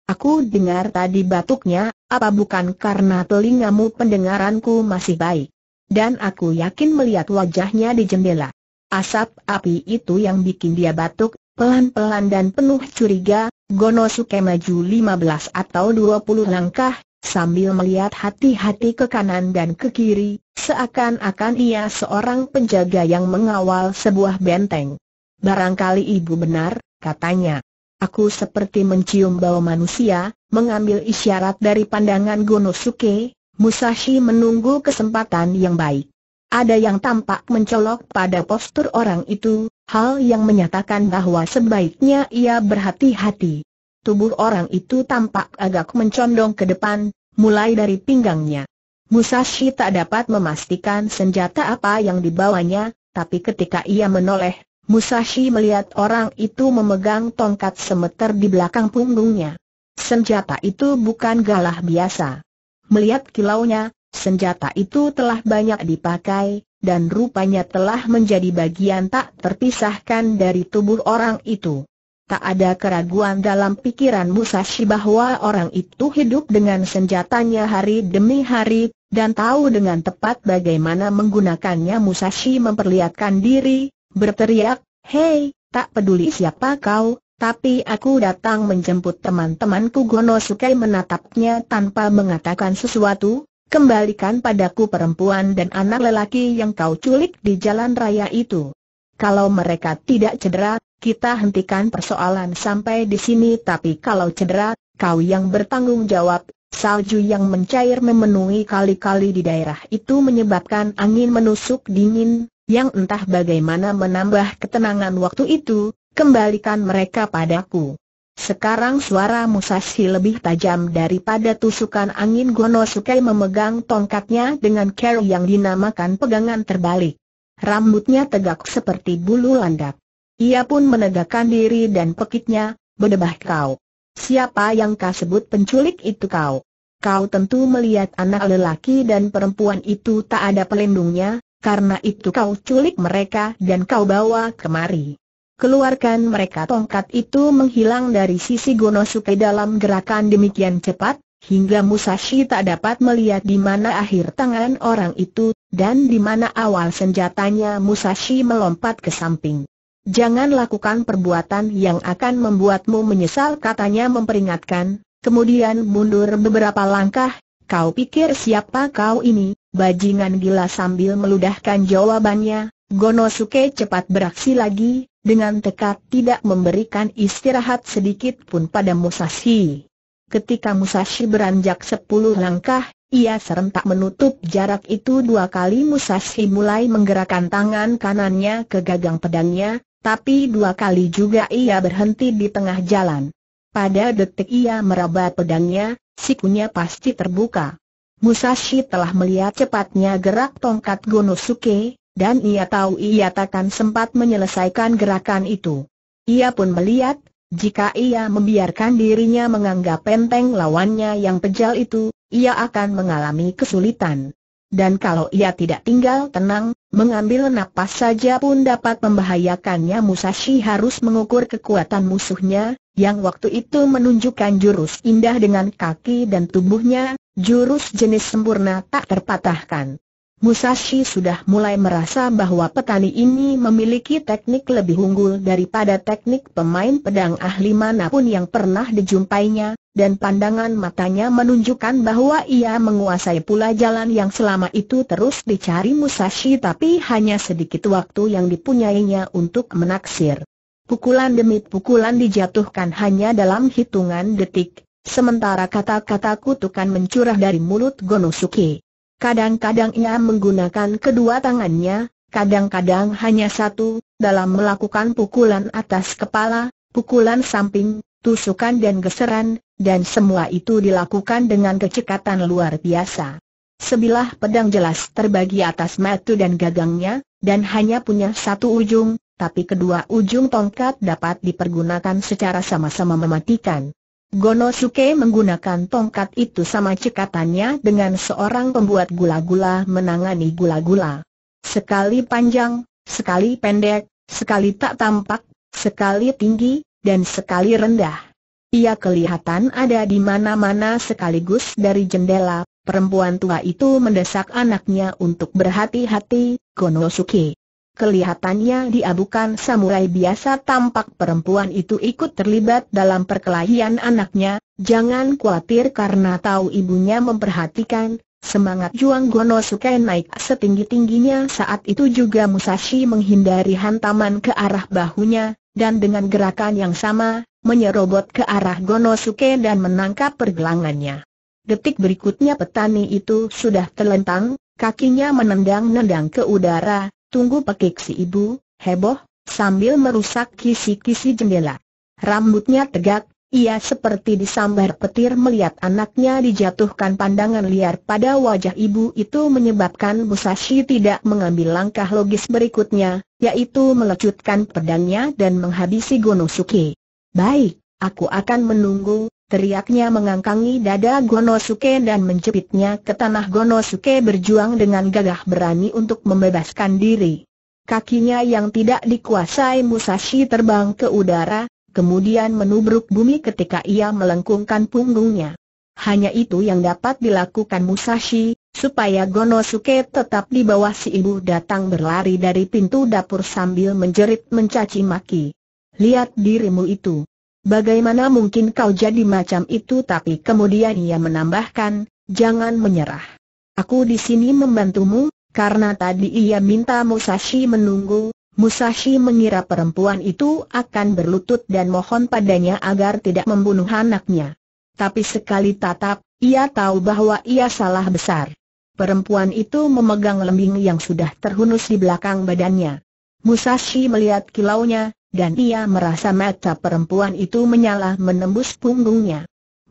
Aku dengar tadi batuknya, apa bukan karena telingamu pendengaranku masih baik. Dan aku yakin melihat wajahnya di jendela. Asap api itu yang bikin dia batuk, Pelan-pelan dan penuh curiga, Gonosuke maju 15 atau 20 langkah, sambil melihat hati-hati ke kanan dan ke kiri, seakan-akan ia seorang penjaga yang mengawal sebuah benteng. Barangkali ibu benar, katanya. Aku seperti mencium bau manusia, mengambil isyarat dari pandangan Gonosuke, Musashi menunggu kesempatan yang baik. Ada yang tampak mencolok pada postur orang itu, Hal yang menyatakan bahwa sebaiknya ia berhati-hati. Tubuh orang itu tampak agak mencondong ke depan, mulai dari pinggangnya. Musashi tak dapat memastikan senjata apa yang dibawanya, tapi ketika ia menoleh, Musashi melihat orang itu memegang tongkat semeter di belakang punggungnya. Senjata itu bukan galah biasa. Melihat kilaunya, senjata itu telah banyak dipakai, dan rupanya telah menjadi bagian tak terpisahkan dari tubuh orang itu. Tak ada keraguan dalam pikiran Musashi bahwa orang itu hidup dengan senjatanya hari demi hari, dan tahu dengan tepat bagaimana menggunakannya Musashi memperlihatkan diri, berteriak, Hei, tak peduli siapa kau, tapi aku datang menjemput teman-temanku Gonosuke menatapnya tanpa mengatakan sesuatu, Kembalikan padaku perempuan dan anak lelaki yang kau culik di jalan raya itu. Kalau mereka tidak cedera, kita hentikan persoalan sampai di sini tapi kalau cedera, kau yang bertanggung jawab Salju yang mencair memenuhi kali-kali di daerah itu menyebabkan angin menusuk dingin, yang entah bagaimana menambah ketenangan waktu itu, kembalikan mereka padaku. Sekarang suara Musashi lebih tajam daripada tusukan angin Gono Gonosuke memegang tongkatnya dengan care yang dinamakan pegangan terbalik. Rambutnya tegak seperti bulu landak. Ia pun menegakkan diri dan pekitnya. berdebah kau. Siapa yang kau sebut penculik itu kau? Kau tentu melihat anak lelaki dan perempuan itu tak ada pelindungnya, karena itu kau culik mereka dan kau bawa kemari. Keluarkan mereka tongkat itu menghilang dari sisi Gonosuke dalam gerakan demikian cepat, hingga Musashi tak dapat melihat di mana akhir tangan orang itu, dan di mana awal senjatanya Musashi melompat ke samping. Jangan lakukan perbuatan yang akan membuatmu menyesal katanya memperingatkan, kemudian mundur beberapa langkah, kau pikir siapa kau ini, bajingan gila sambil meludahkan jawabannya, Gonosuke cepat beraksi lagi, dengan tekad tidak memberikan istirahat sedikit pun pada Musashi. Ketika Musashi beranjak sepuluh langkah, ia serentak menutup jarak itu dua kali Musashi mulai menggerakkan tangan kanannya ke gagang pedangnya, tapi dua kali juga ia berhenti di tengah jalan. Pada detik ia meraba pedangnya, sikunya pasti terbuka. Musashi telah melihat cepatnya gerak tongkat Gonosuke, dan ia tahu ia takkan sempat menyelesaikan gerakan itu. Ia pun melihat, jika ia membiarkan dirinya menganggap penteng lawannya yang pejal itu, ia akan mengalami kesulitan. Dan kalau ia tidak tinggal tenang, mengambil napas saja pun dapat membahayakannya Musashi harus mengukur kekuatan musuhnya, yang waktu itu menunjukkan jurus indah dengan kaki dan tubuhnya, jurus jenis sempurna tak terpatahkan. Musashi sudah mulai merasa bahwa petani ini memiliki teknik lebih unggul daripada teknik pemain pedang ahli manapun yang pernah dijumpainya, dan pandangan matanya menunjukkan bahwa ia menguasai pula jalan yang selama itu terus dicari Musashi tapi hanya sedikit waktu yang dipunyainya untuk menaksir. Pukulan demi pukulan dijatuhkan hanya dalam hitungan detik, sementara kata-kata kutukan mencurah dari mulut Gonosuke. Kadang-kadang ia menggunakan kedua tangannya, kadang-kadang hanya satu, dalam melakukan pukulan atas kepala, pukulan samping, tusukan dan geseran, dan semua itu dilakukan dengan kecekatan luar biasa. Sebilah pedang jelas terbagi atas metu dan gagangnya, dan hanya punya satu ujung, tapi kedua ujung tongkat dapat dipergunakan secara sama-sama mematikan. Gonosuke menggunakan tongkat itu sama cekatannya dengan seorang pembuat gula-gula menangani gula-gula. Sekali panjang, sekali pendek, sekali tak tampak, sekali tinggi, dan sekali rendah. Ia kelihatan ada di mana-mana sekaligus dari jendela, perempuan tua itu mendesak anaknya untuk berhati-hati, Gonosuke. Kelihatannya dia bukan samurai biasa tampak perempuan itu ikut terlibat dalam perkelahian anaknya, jangan khawatir karena tahu ibunya memperhatikan, semangat Juang Gono Suke naik setinggi-tingginya saat itu juga Musashi menghindari hantaman ke arah bahunya, dan dengan gerakan yang sama, menyerobot ke arah Gono dan menangkap pergelangannya. Detik berikutnya petani itu sudah terlentang, kakinya menendang-nendang ke udara, Tunggu pekik si ibu, heboh, sambil merusak kisi-kisi jendela. Rambutnya tegak, ia seperti disambar petir melihat anaknya dijatuhkan pandangan liar pada wajah ibu itu menyebabkan Musashi tidak mengambil langkah logis berikutnya, yaitu melecutkan pedangnya dan menghabisi Gonosuke. Baik, aku akan menunggu, Teriaknya mengangkangi dada Gonosuke dan menjepitnya ke tanah Gonosuke berjuang dengan gagah berani untuk membebaskan diri. Kakinya yang tidak dikuasai Musashi terbang ke udara, kemudian menubruk bumi ketika ia melengkungkan punggungnya. Hanya itu yang dapat dilakukan Musashi, supaya Gonosuke tetap di bawah si ibu datang berlari dari pintu dapur sambil menjerit mencaci maki. Lihat dirimu itu. Bagaimana mungkin kau jadi macam itu tapi kemudian ia menambahkan, jangan menyerah. Aku di sini membantumu, karena tadi ia minta Musashi menunggu, Musashi mengira perempuan itu akan berlutut dan mohon padanya agar tidak membunuh anaknya. Tapi sekali tatap, ia tahu bahwa ia salah besar. Perempuan itu memegang lembing yang sudah terhunus di belakang badannya. Musashi melihat kilaunya, dan ia merasa mata perempuan itu menyala menembus punggungnya.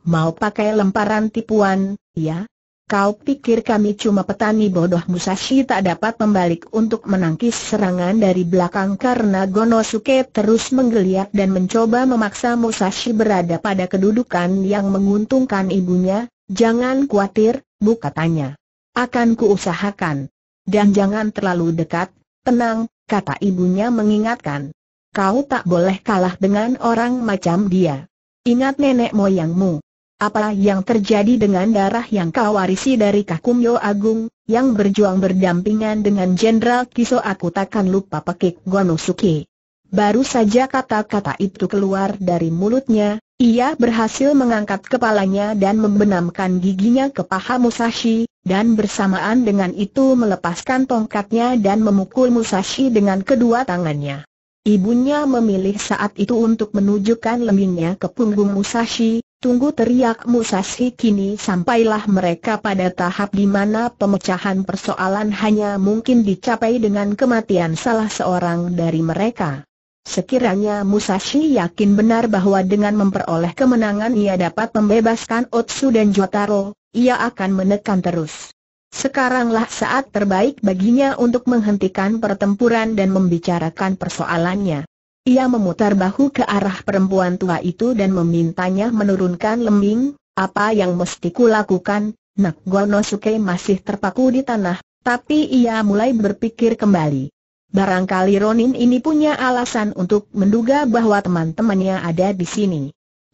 Mau pakai lemparan tipuan, ya? Kau pikir kami cuma petani bodoh Musashi tak dapat membalik untuk menangkis serangan dari belakang karena Gonosuke terus menggeliat dan mencoba memaksa Musashi berada pada kedudukan yang menguntungkan ibunya, jangan khawatir, bu katanya. Akan kuusahakan. Dan jangan terlalu dekat, tenang, kata ibunya mengingatkan. Kau tak boleh kalah dengan orang macam dia. Ingat nenek moyangmu. Apa yang terjadi dengan darah yang kau warisi dari Kakum Agung, yang berjuang berdampingan dengan Jenderal Kiso aku takkan lupa pekik Gonosuke. Baru saja kata-kata itu keluar dari mulutnya, ia berhasil mengangkat kepalanya dan membenamkan giginya ke paha Musashi, dan bersamaan dengan itu melepaskan tongkatnya dan memukul Musashi dengan kedua tangannya. Ibunya memilih saat itu untuk menunjukkan lembingnya ke punggung Musashi, tunggu teriak Musashi kini sampailah mereka pada tahap di mana pemecahan persoalan hanya mungkin dicapai dengan kematian salah seorang dari mereka. Sekiranya Musashi yakin benar bahwa dengan memperoleh kemenangan ia dapat membebaskan Otsu dan Jotaro, ia akan menekan terus. Sekaranglah saat terbaik baginya untuk menghentikan pertempuran dan membicarakan persoalannya. Ia memutar bahu ke arah perempuan tua itu dan memintanya menurunkan lembing, apa yang mesti kulakukan, Nak Gonosuke masih terpaku di tanah, tapi ia mulai berpikir kembali. Barangkali Ronin ini punya alasan untuk menduga bahwa teman-temannya ada di sini.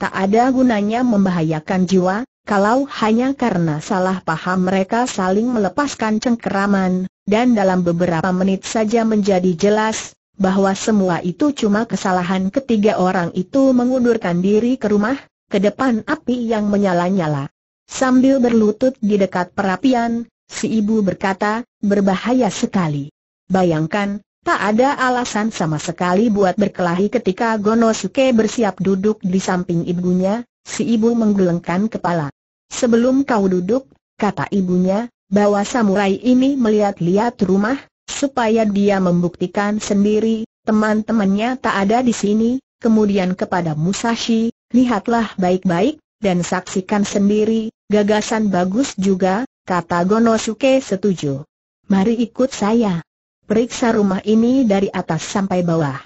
Tak ada gunanya membahayakan jiwa, kalau hanya karena salah paham mereka saling melepaskan cengkeraman, dan dalam beberapa menit saja menjadi jelas, bahwa semua itu cuma kesalahan ketiga orang itu mengundurkan diri ke rumah, ke depan api yang menyala-nyala. Sambil berlutut di dekat perapian, si ibu berkata, berbahaya sekali. Bayangkan, tak ada alasan sama sekali buat berkelahi ketika Gonosuke bersiap duduk di samping ibunya, Si ibu menggelengkan kepala. Sebelum kau duduk, kata ibunya, bahwa samurai ini melihat-lihat rumah, supaya dia membuktikan sendiri, teman-temannya tak ada di sini, kemudian kepada Musashi, lihatlah baik-baik, dan saksikan sendiri, gagasan bagus juga, kata Gonosuke setuju. Mari ikut saya. Periksa rumah ini dari atas sampai bawah.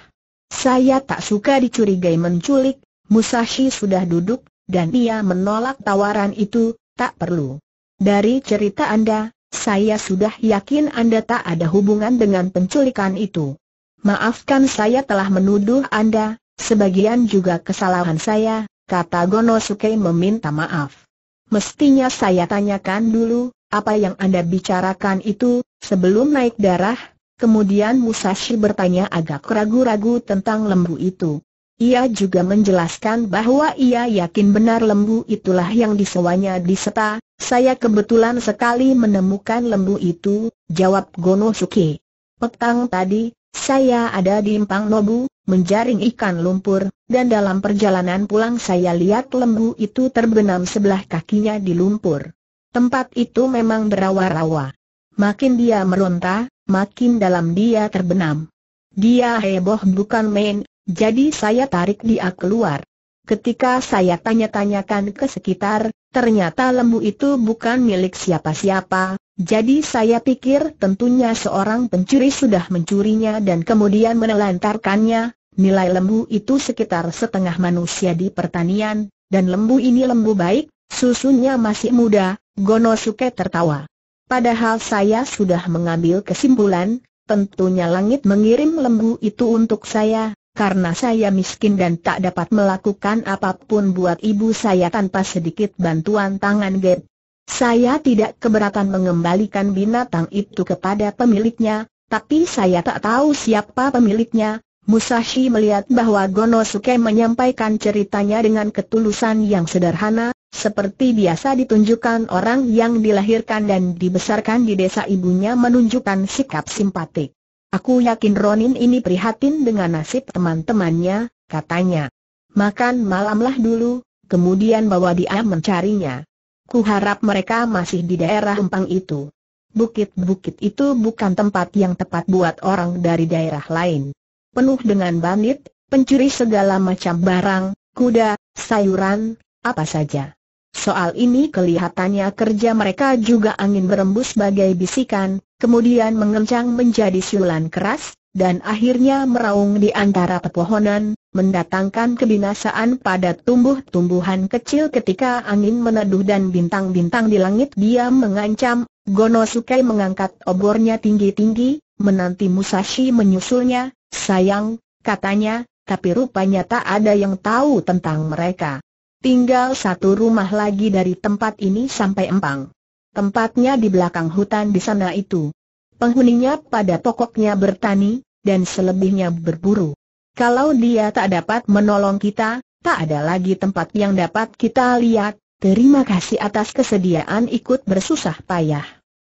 Saya tak suka dicurigai menculik, Musashi sudah duduk, dan ia menolak tawaran itu, tak perlu. Dari cerita Anda, saya sudah yakin Anda tak ada hubungan dengan penculikan itu. Maafkan saya telah menuduh Anda, sebagian juga kesalahan saya, kata Gonosuke meminta maaf. Mestinya saya tanyakan dulu, apa yang Anda bicarakan itu, sebelum naik darah, kemudian Musashi bertanya agak ragu-ragu tentang lembu itu. Ia juga menjelaskan bahwa ia yakin benar lembu itulah yang disewanya di seta, saya kebetulan sekali menemukan lembu itu, jawab Gono Suki. Petang tadi, saya ada di Empang Nobu, menjaring ikan lumpur, dan dalam perjalanan pulang saya lihat lembu itu terbenam sebelah kakinya di lumpur. Tempat itu memang berawa-rawa. Makin dia meronta, makin dalam dia terbenam. Dia heboh bukan main, jadi saya tarik dia keluar. Ketika saya tanya-tanyakan ke sekitar, ternyata lembu itu bukan milik siapa-siapa, jadi saya pikir tentunya seorang pencuri sudah mencurinya dan kemudian menelantarkannya, Nilai lembu itu sekitar setengah manusia di pertanian, dan lembu ini lembu baik, susunya masih muda, Gonosuke tertawa. Padahal saya sudah mengambil kesimpulan, tentunya langit mengirim lembu itu untuk saya, karena saya miskin dan tak dapat melakukan apapun buat ibu saya tanpa sedikit bantuan tangan Gap. Saya tidak keberatan mengembalikan binatang itu kepada pemiliknya, tapi saya tak tahu siapa pemiliknya. Musashi melihat bahwa Gonosuke menyampaikan ceritanya dengan ketulusan yang sederhana, seperti biasa ditunjukkan orang yang dilahirkan dan dibesarkan di desa ibunya menunjukkan sikap simpatik. Aku yakin Ronin ini prihatin dengan nasib teman-temannya, katanya. Makan malamlah dulu, kemudian bawa dia mencarinya. Kuharap mereka masih di daerah empang itu. Bukit-bukit itu bukan tempat yang tepat buat orang dari daerah lain. Penuh dengan bandit, pencuri segala macam barang, kuda, sayuran, apa saja. Soal ini kelihatannya kerja mereka juga angin berembus bagai bisikan, kemudian mengencang menjadi siulan keras, dan akhirnya meraung di antara pepohonan, mendatangkan kebinasaan pada tumbuh-tumbuhan kecil ketika angin meneduh dan bintang-bintang di langit diam mengancam, Gonosuke mengangkat obornya tinggi-tinggi, menanti Musashi menyusulnya, sayang, katanya, tapi rupanya tak ada yang tahu tentang mereka. Tinggal satu rumah lagi dari tempat ini sampai empang. Tempatnya di belakang hutan di sana itu. Penghuninya pada pokoknya bertani, dan selebihnya berburu. Kalau dia tak dapat menolong kita, tak ada lagi tempat yang dapat kita lihat, terima kasih atas kesediaan ikut bersusah payah.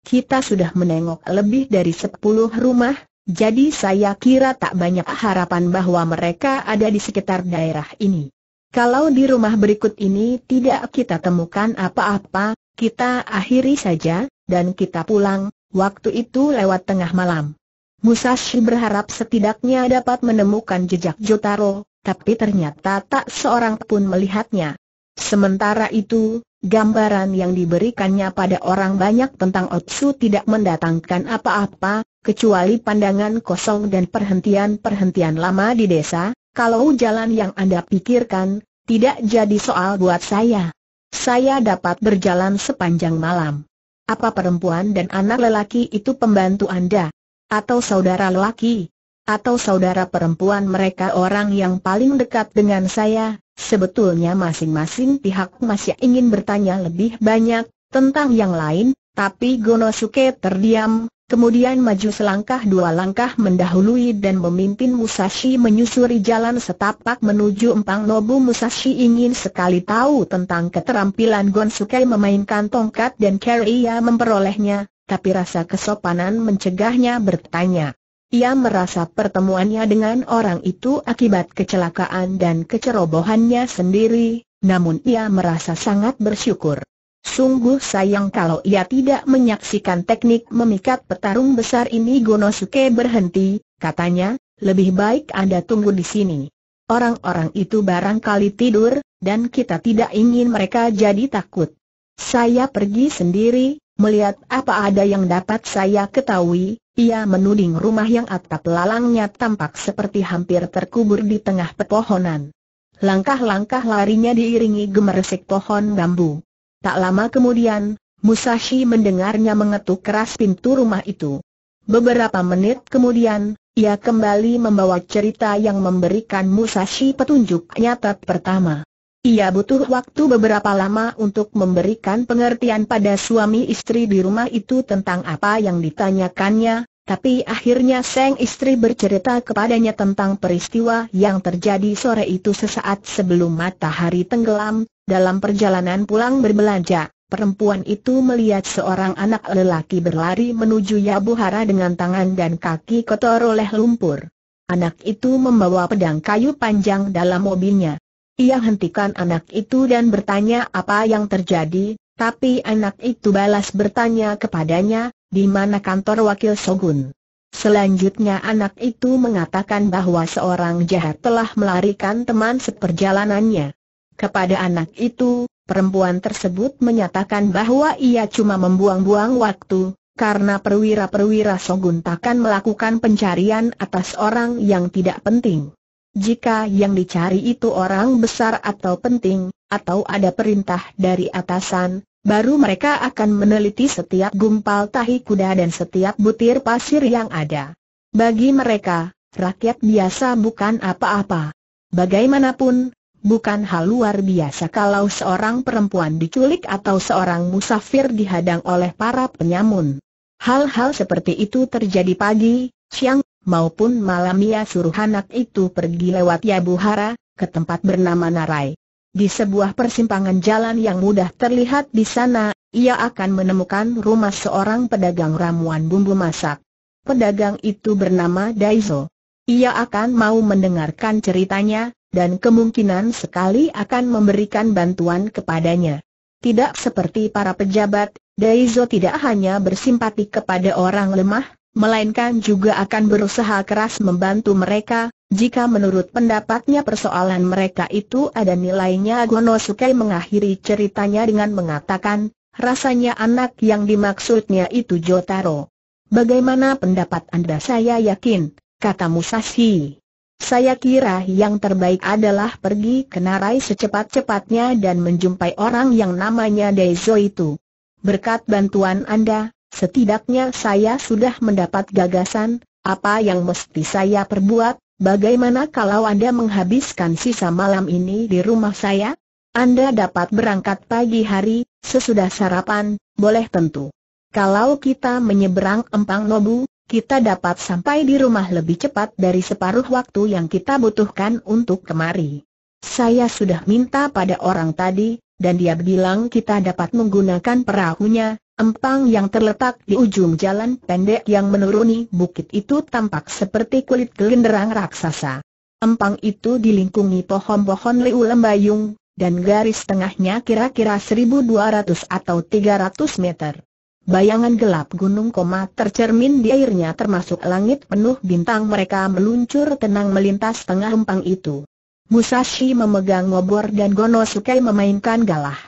Kita sudah menengok lebih dari sepuluh rumah, jadi saya kira tak banyak harapan bahwa mereka ada di sekitar daerah ini. Kalau di rumah berikut ini tidak kita temukan apa-apa, kita akhiri saja, dan kita pulang, waktu itu lewat tengah malam. Musashi berharap setidaknya dapat menemukan jejak Jotaro, tapi ternyata tak seorang pun melihatnya. Sementara itu, gambaran yang diberikannya pada orang banyak tentang Otsu tidak mendatangkan apa-apa, kecuali pandangan kosong dan perhentian-perhentian lama di desa, kalau jalan yang Anda pikirkan, tidak jadi soal buat saya. Saya dapat berjalan sepanjang malam. Apa perempuan dan anak lelaki itu pembantu Anda? Atau saudara lelaki? Atau saudara perempuan mereka orang yang paling dekat dengan saya? Sebetulnya masing-masing pihak masih ingin bertanya lebih banyak tentang yang lain, tapi Gonosuke terdiam, kemudian maju selangkah dua langkah mendahului dan memimpin Musashi menyusuri jalan setapak menuju empang Nobu Musashi ingin sekali tahu tentang keterampilan Gonosuke memainkan tongkat dan ia memperolehnya, tapi rasa kesopanan mencegahnya bertanya. Ia merasa pertemuannya dengan orang itu akibat kecelakaan dan kecerobohannya sendiri, namun ia merasa sangat bersyukur. Sungguh sayang kalau ia tidak menyaksikan teknik memikat petarung besar ini Gonosuke berhenti, katanya, lebih baik Anda tunggu di sini. Orang-orang itu barangkali tidur, dan kita tidak ingin mereka jadi takut. Saya pergi sendiri, melihat apa ada yang dapat saya ketahui, ia menuding rumah yang atap lalangnya tampak seperti hampir terkubur di tengah pepohonan. Langkah-langkah larinya diiringi gemeresik pohon bambu. Tak lama kemudian, Musashi mendengarnya mengetuk keras pintu rumah itu. Beberapa menit kemudian, ia kembali membawa cerita yang memberikan Musashi petunjuk nyata pertama. Ia butuh waktu beberapa lama untuk memberikan pengertian pada suami istri di rumah itu tentang apa yang ditanyakannya, tapi akhirnya sang istri bercerita kepadanya tentang peristiwa yang terjadi sore itu sesaat sebelum matahari tenggelam, dalam perjalanan pulang berbelanja, perempuan itu melihat seorang anak lelaki berlari menuju Yabuhara dengan tangan dan kaki kotor oleh lumpur. Anak itu membawa pedang kayu panjang dalam mobilnya. Ia hentikan anak itu dan bertanya apa yang terjadi, tapi anak itu balas bertanya kepadanya, di mana kantor wakil Sogun. Selanjutnya anak itu mengatakan bahwa seorang jahat telah melarikan teman seperjalanannya. Kepada anak itu, perempuan tersebut menyatakan bahwa ia cuma membuang-buang waktu, karena perwira-perwira Sogun takkan melakukan pencarian atas orang yang tidak penting. Jika yang dicari itu orang besar atau penting, atau ada perintah dari atasan, baru mereka akan meneliti setiap gumpal tahi kuda dan setiap butir pasir yang ada. Bagi mereka, rakyat biasa bukan apa-apa. Bagaimanapun, Bukan hal luar biasa kalau seorang perempuan diculik atau seorang musafir dihadang oleh para penyamun. Hal-hal seperti itu terjadi pagi, siang, maupun malam ia suruh anak itu pergi lewat Yabuhara, ke tempat bernama Narai. Di sebuah persimpangan jalan yang mudah terlihat di sana, ia akan menemukan rumah seorang pedagang ramuan bumbu masak. Pedagang itu bernama Daiso. Ia akan mau mendengarkan ceritanya, dan kemungkinan sekali akan memberikan bantuan kepadanya. Tidak seperti para pejabat, Daizo tidak hanya bersimpati kepada orang lemah, melainkan juga akan berusaha keras membantu mereka, jika menurut pendapatnya persoalan mereka itu ada nilainya Gonosuke mengakhiri ceritanya dengan mengatakan, rasanya anak yang dimaksudnya itu Jotaro. Bagaimana pendapat Anda saya yakin, kata Musashi. Saya kira yang terbaik adalah pergi ke Narai secepat-cepatnya dan menjumpai orang yang namanya Dezo itu. Berkat bantuan Anda, setidaknya saya sudah mendapat gagasan, apa yang mesti saya perbuat, bagaimana kalau Anda menghabiskan sisa malam ini di rumah saya? Anda dapat berangkat pagi hari, sesudah sarapan, boleh tentu. Kalau kita menyeberang Empang Nobu, kita dapat sampai di rumah lebih cepat dari separuh waktu yang kita butuhkan untuk kemari. Saya sudah minta pada orang tadi, dan dia bilang kita dapat menggunakan perahunya, Empang yang terletak di ujung jalan pendek yang menuruni bukit itu tampak seperti kulit gelenderang raksasa. Empang itu dilingkungi pohon-pohon liu lembayung, dan garis tengahnya kira-kira 1200 atau 300 meter. Bayangan gelap gunung koma tercermin di airnya termasuk langit penuh bintang mereka meluncur tenang melintas tengah empang itu. Musashi memegang obor dan Gonosuke memainkan galah.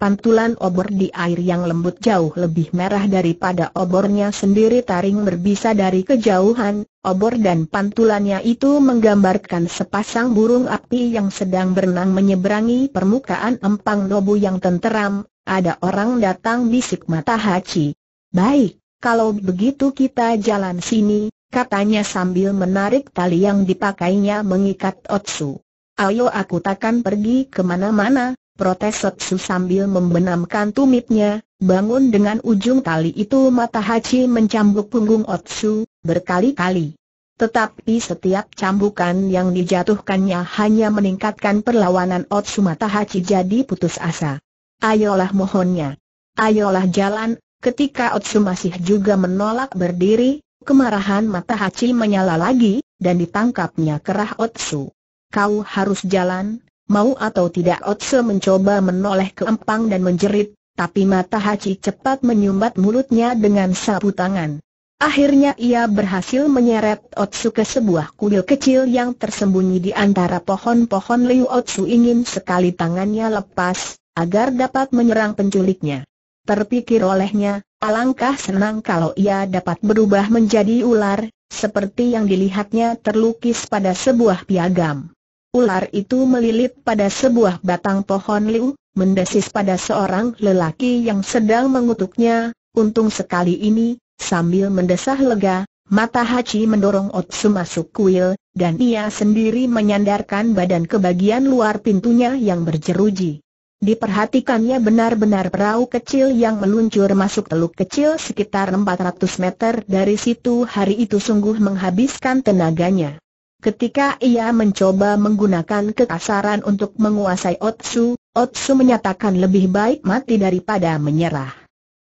Pantulan obor di air yang lembut jauh lebih merah daripada obornya sendiri taring berbisa dari kejauhan, obor dan pantulannya itu menggambarkan sepasang burung api yang sedang berenang menyeberangi permukaan empang nobu yang tenteram, ada orang datang bisik mata Hachi. Baik, kalau begitu kita jalan sini, katanya sambil menarik tali yang dipakainya mengikat Otsu. Ayo aku takkan pergi kemana-mana, protes Otsu sambil membenamkan tumitnya, bangun dengan ujung tali itu mata Hachi mencambuk punggung Otsu, berkali-kali. Tetapi setiap cambukan yang dijatuhkannya hanya meningkatkan perlawanan Otsu mata Hachi jadi putus asa. Ayolah mohonnya. Ayolah jalan, ketika Otsu masih juga menolak berdiri, kemarahan mata Hachi menyala lagi, dan ditangkapnya kerah Otsu. Kau harus jalan, mau atau tidak Otsu mencoba menoleh ke empang dan menjerit, tapi mata Hachi cepat menyumbat mulutnya dengan sapu tangan. Akhirnya ia berhasil menyeret Otsu ke sebuah kuil kecil yang tersembunyi di antara pohon-pohon Liu Otsu ingin sekali tangannya lepas, agar dapat menyerang penculiknya. Terpikir olehnya, alangkah senang kalau ia dapat berubah menjadi ular, seperti yang dilihatnya terlukis pada sebuah piagam. Ular itu melilit pada sebuah batang pohon liu, mendesis pada seorang lelaki yang sedang mengutuknya, untung sekali ini, sambil mendesah lega, Mata Hachi mendorong Otsu masuk kuil, dan ia sendiri menyandarkan badan ke bagian luar pintunya yang berjeruji. Diperhatikannya benar-benar perahu kecil yang meluncur masuk teluk kecil sekitar 400 meter dari situ hari itu sungguh menghabiskan tenaganya. Ketika ia mencoba menggunakan kekasaran untuk menguasai Otsu, Otsu menyatakan lebih baik mati daripada menyerah.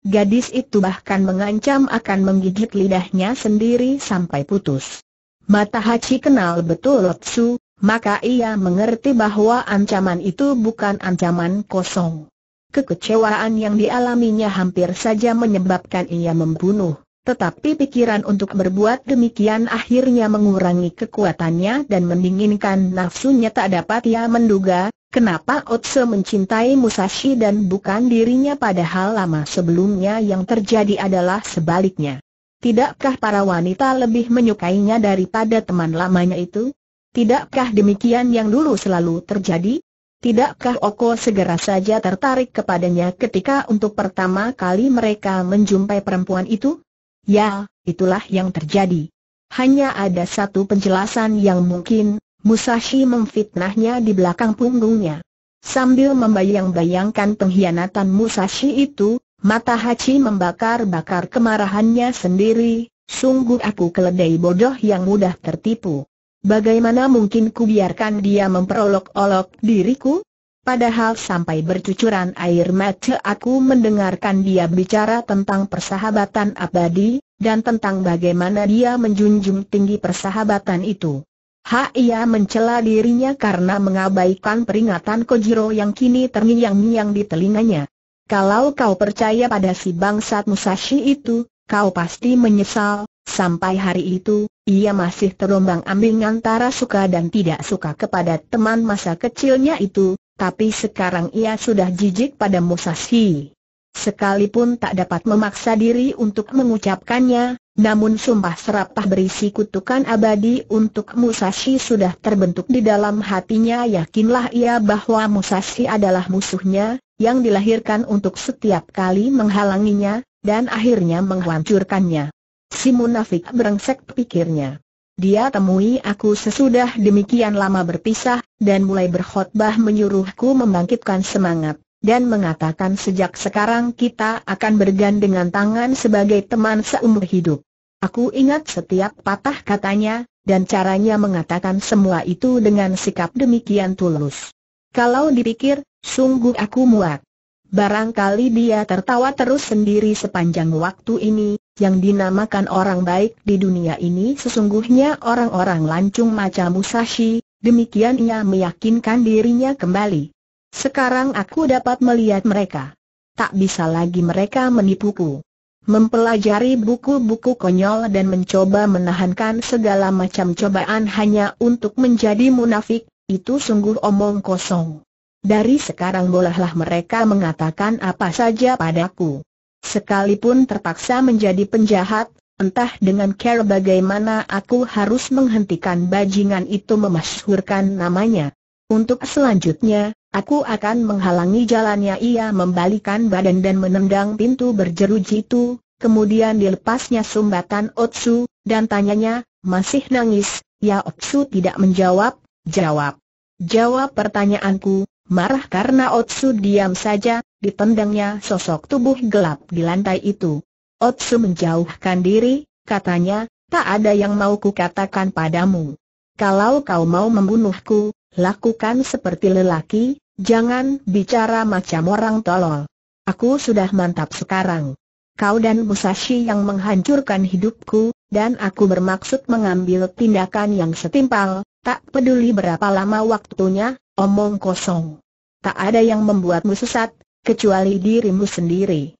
Gadis itu bahkan mengancam akan menggigit lidahnya sendiri sampai putus. Mata Hachi kenal betul Otsu, maka ia mengerti bahwa ancaman itu bukan ancaman kosong. Kekecewaan yang dialaminya hampir saja menyebabkan ia membunuh, tetapi pikiran untuk berbuat demikian akhirnya mengurangi kekuatannya dan mendinginkan nafsunya tak dapat ia menduga, kenapa Otse mencintai Musashi dan bukan dirinya padahal lama sebelumnya yang terjadi adalah sebaliknya. Tidakkah para wanita lebih menyukainya daripada teman lamanya itu? Tidakkah demikian yang dulu selalu terjadi? Tidakkah Oko segera saja tertarik kepadanya ketika untuk pertama kali mereka menjumpai perempuan itu? Ya, itulah yang terjadi. Hanya ada satu penjelasan yang mungkin, Musashi memfitnahnya di belakang punggungnya. Sambil membayang-bayangkan pengkhianatan Musashi itu, mata Hachi membakar-bakar kemarahannya sendiri, sungguh aku keledai bodoh yang mudah tertipu. Bagaimana mungkin ku biarkan dia memperolok-olok diriku? Padahal sampai bercucuran air mata aku mendengarkan dia bicara tentang persahabatan abadi, dan tentang bagaimana dia menjunjung tinggi persahabatan itu. Ha! ia mencela dirinya karena mengabaikan peringatan Kojiro yang kini terngiang-ngiang di telinganya. Kalau kau percaya pada si bangsat Musashi itu, Kau pasti menyesal, sampai hari itu, ia masih terombang ambing antara suka dan tidak suka kepada teman masa kecilnya itu, tapi sekarang ia sudah jijik pada Musashi. Sekalipun tak dapat memaksa diri untuk mengucapkannya, namun sumpah serapah berisi kutukan abadi untuk Musashi sudah terbentuk di dalam hatinya yakinlah ia bahwa Musashi adalah musuhnya, yang dilahirkan untuk setiap kali menghalanginya, dan akhirnya menghancurkannya. Si munafik berengsek pikirnya. Dia temui aku sesudah demikian lama berpisah, dan mulai berkhutbah menyuruhku membangkitkan semangat, dan mengatakan sejak sekarang kita akan bergandengan tangan sebagai teman seumur hidup. Aku ingat setiap patah katanya, dan caranya mengatakan semua itu dengan sikap demikian tulus. Kalau dipikir, sungguh aku muak. Barangkali dia tertawa terus sendiri sepanjang waktu ini, yang dinamakan orang baik di dunia ini sesungguhnya orang-orang lancung macam Musashi, demikian ia meyakinkan dirinya kembali. Sekarang aku dapat melihat mereka. Tak bisa lagi mereka menipuku. Mempelajari buku-buku konyol dan mencoba menahankan segala macam cobaan hanya untuk menjadi munafik, itu sungguh omong kosong. Dari sekarang bolehlah mereka mengatakan apa saja padaku. Sekalipun terpaksa menjadi penjahat, Entah dengan cara bagaimana aku harus menghentikan bajingan itu memasyhurkan namanya. Untuk selanjutnya, aku akan menghalangi jalannya ia membalikan badan dan menendang pintu berjeruji itu, kemudian dilepasnya sumbatan Otsu, dan tanyanya, masih nangis, ya Otsu tidak menjawab, jawab. Jawab pertanyaanku, Marah karena Otsu diam saja, ditendangnya sosok tubuh gelap di lantai itu. Otsu menjauhkan diri, katanya, tak ada yang mau kukatakan padamu. Kalau kau mau membunuhku, lakukan seperti lelaki, jangan bicara macam orang tolol. Aku sudah mantap sekarang. Kau dan Musashi yang menghancurkan hidupku, dan aku bermaksud mengambil tindakan yang setimpal, tak peduli berapa lama waktunya, omong kosong. Tak ada yang membuatmu sesat, kecuali dirimu sendiri.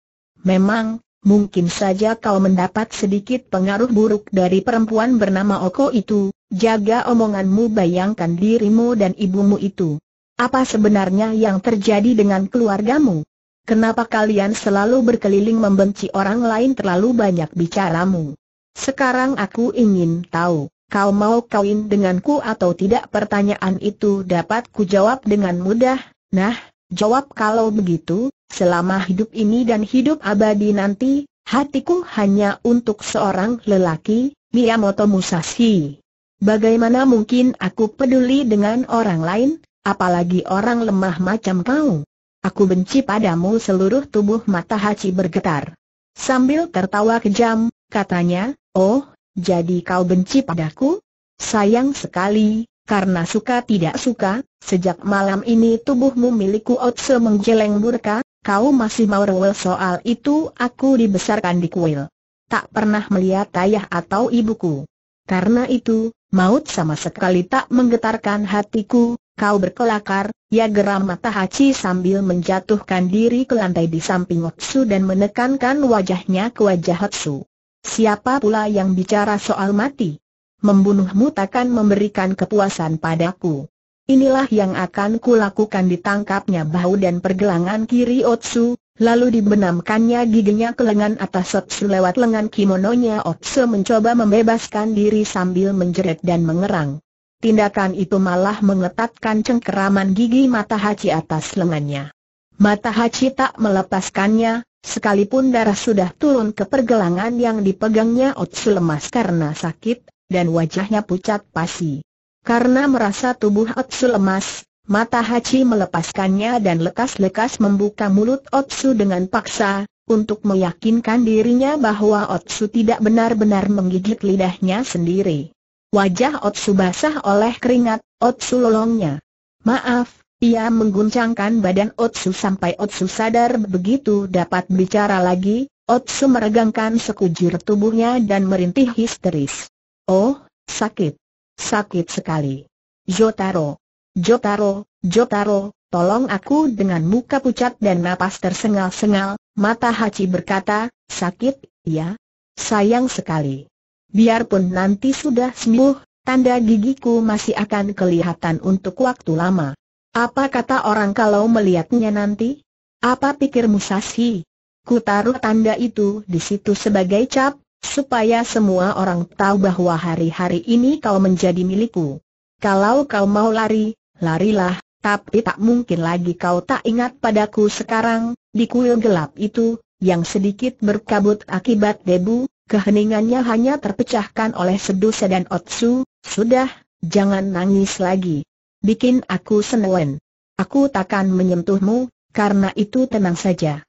Memang, mungkin saja kau mendapat sedikit pengaruh buruk dari perempuan bernama Oko itu, jaga omonganmu bayangkan dirimu dan ibumu itu. Apa sebenarnya yang terjadi dengan keluargamu? Kenapa kalian selalu berkeliling membenci orang lain terlalu banyak bicaramu? Sekarang aku ingin tahu kau mau kawin denganku atau tidak pertanyaan itu dapat kujawab dengan mudah, nah, jawab kalau begitu, selama hidup ini dan hidup abadi nanti, hatiku hanya untuk seorang lelaki, Miyamoto Musashi. Bagaimana mungkin aku peduli dengan orang lain, apalagi orang lemah macam kau? Aku benci padamu seluruh tubuh mata Hachi bergetar. Sambil tertawa kejam, katanya, oh, jadi kau benci padaku? Sayang sekali, karena suka tidak suka, sejak malam ini tubuhmu milikku Otse menggeleng burka, kau masih mau rewel soal itu aku dibesarkan di kuil. Tak pernah melihat ayah atau ibuku. Karena itu, maut sama sekali tak menggetarkan hatiku, kau berkelakar, ya geram mata Haji sambil menjatuhkan diri ke lantai di samping Otsu dan menekankan wajahnya ke wajah Otsu. Siapa pula yang bicara soal mati? Membunuhmu takkan memberikan kepuasan padaku. Inilah yang akan kulakukan ditangkapnya bahu dan pergelangan kiri Otsu, lalu dibenamkannya giginya ke lengan atas Otsu lewat lengan kimononya Otsu mencoba membebaskan diri sambil menjerit dan mengerang. Tindakan itu malah mengetatkan cengkeraman gigi Mata Haji atas lengannya. Mata Haji tak melepaskannya, Sekalipun darah sudah turun ke pergelangan yang dipegangnya Otsu lemas karena sakit, dan wajahnya pucat pasi. Karena merasa tubuh Otsu lemas, mata Hachi melepaskannya dan lekas-lekas membuka mulut Otsu dengan paksa, untuk meyakinkan dirinya bahwa Otsu tidak benar-benar menggigit lidahnya sendiri. Wajah Otsu basah oleh keringat, Otsu lolongnya. Maaf, ia mengguncangkan badan Otsu sampai Otsu sadar begitu dapat bicara lagi, Otsu meregangkan sekujur tubuhnya dan merintih histeris. Oh, sakit. Sakit sekali. Jotaro. Jotaro, Jotaro, tolong aku dengan muka pucat dan napas tersengal-sengal, mata Hachi berkata, sakit, ya. Sayang sekali. Biarpun nanti sudah sembuh, tanda gigiku masih akan kelihatan untuk waktu lama. Apa kata orang kalau melihatnya nanti? Apa pikir Musashi? Ku taruh tanda itu di situ sebagai cap, supaya semua orang tahu bahwa hari-hari ini kau menjadi milikku. Kalau kau mau lari, larilah, tapi tak mungkin lagi kau tak ingat padaku sekarang, di kuil gelap itu, yang sedikit berkabut akibat debu, keheningannya hanya terpecahkan oleh sedusa dan otsu, sudah, jangan nangis lagi. Bikin aku senewen. Aku takkan menyentuhmu, karena itu tenang saja.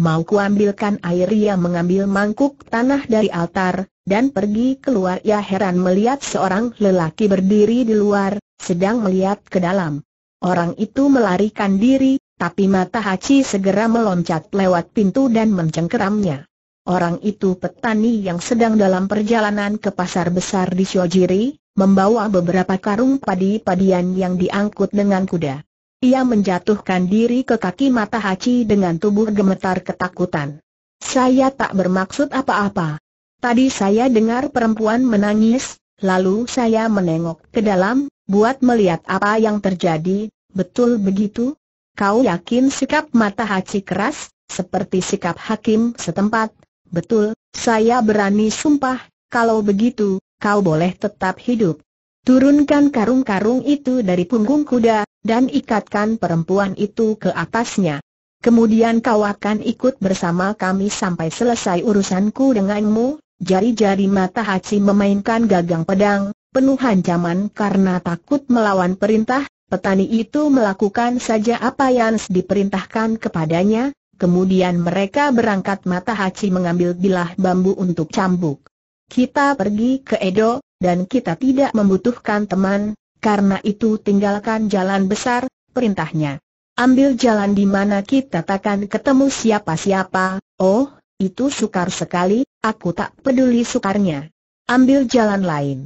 Mau kuambilkan air ia mengambil mangkuk tanah dari altar, dan pergi keluar ia heran melihat seorang lelaki berdiri di luar, sedang melihat ke dalam. Orang itu melarikan diri, tapi mata Haji segera meloncat lewat pintu dan mencengkeramnya. Orang itu petani yang sedang dalam perjalanan ke pasar besar di Shojiri, membawa beberapa karung padi-padian yang diangkut dengan kuda. Ia menjatuhkan diri ke kaki mata Haji dengan tubuh gemetar ketakutan. Saya tak bermaksud apa-apa. Tadi saya dengar perempuan menangis, lalu saya menengok ke dalam, buat melihat apa yang terjadi, betul begitu? Kau yakin sikap mata Haji keras, seperti sikap hakim setempat? Betul, saya berani sumpah, kalau begitu, kau boleh tetap hidup. Turunkan karung-karung itu dari punggung kuda, dan ikatkan perempuan itu ke atasnya. Kemudian kau akan ikut bersama kami sampai selesai urusanku denganmu. Jari-jari mata Haji memainkan gagang pedang, penuh ancaman karena takut melawan perintah, petani itu melakukan saja apa yang diperintahkan kepadanya, kemudian mereka berangkat mata Haji mengambil bilah bambu untuk cambuk. Kita pergi ke Edo, dan kita tidak membutuhkan teman, karena itu tinggalkan jalan besar, perintahnya. Ambil jalan di mana kita takkan ketemu siapa-siapa, oh, itu sukar sekali, aku tak peduli sukarnya. Ambil jalan lain.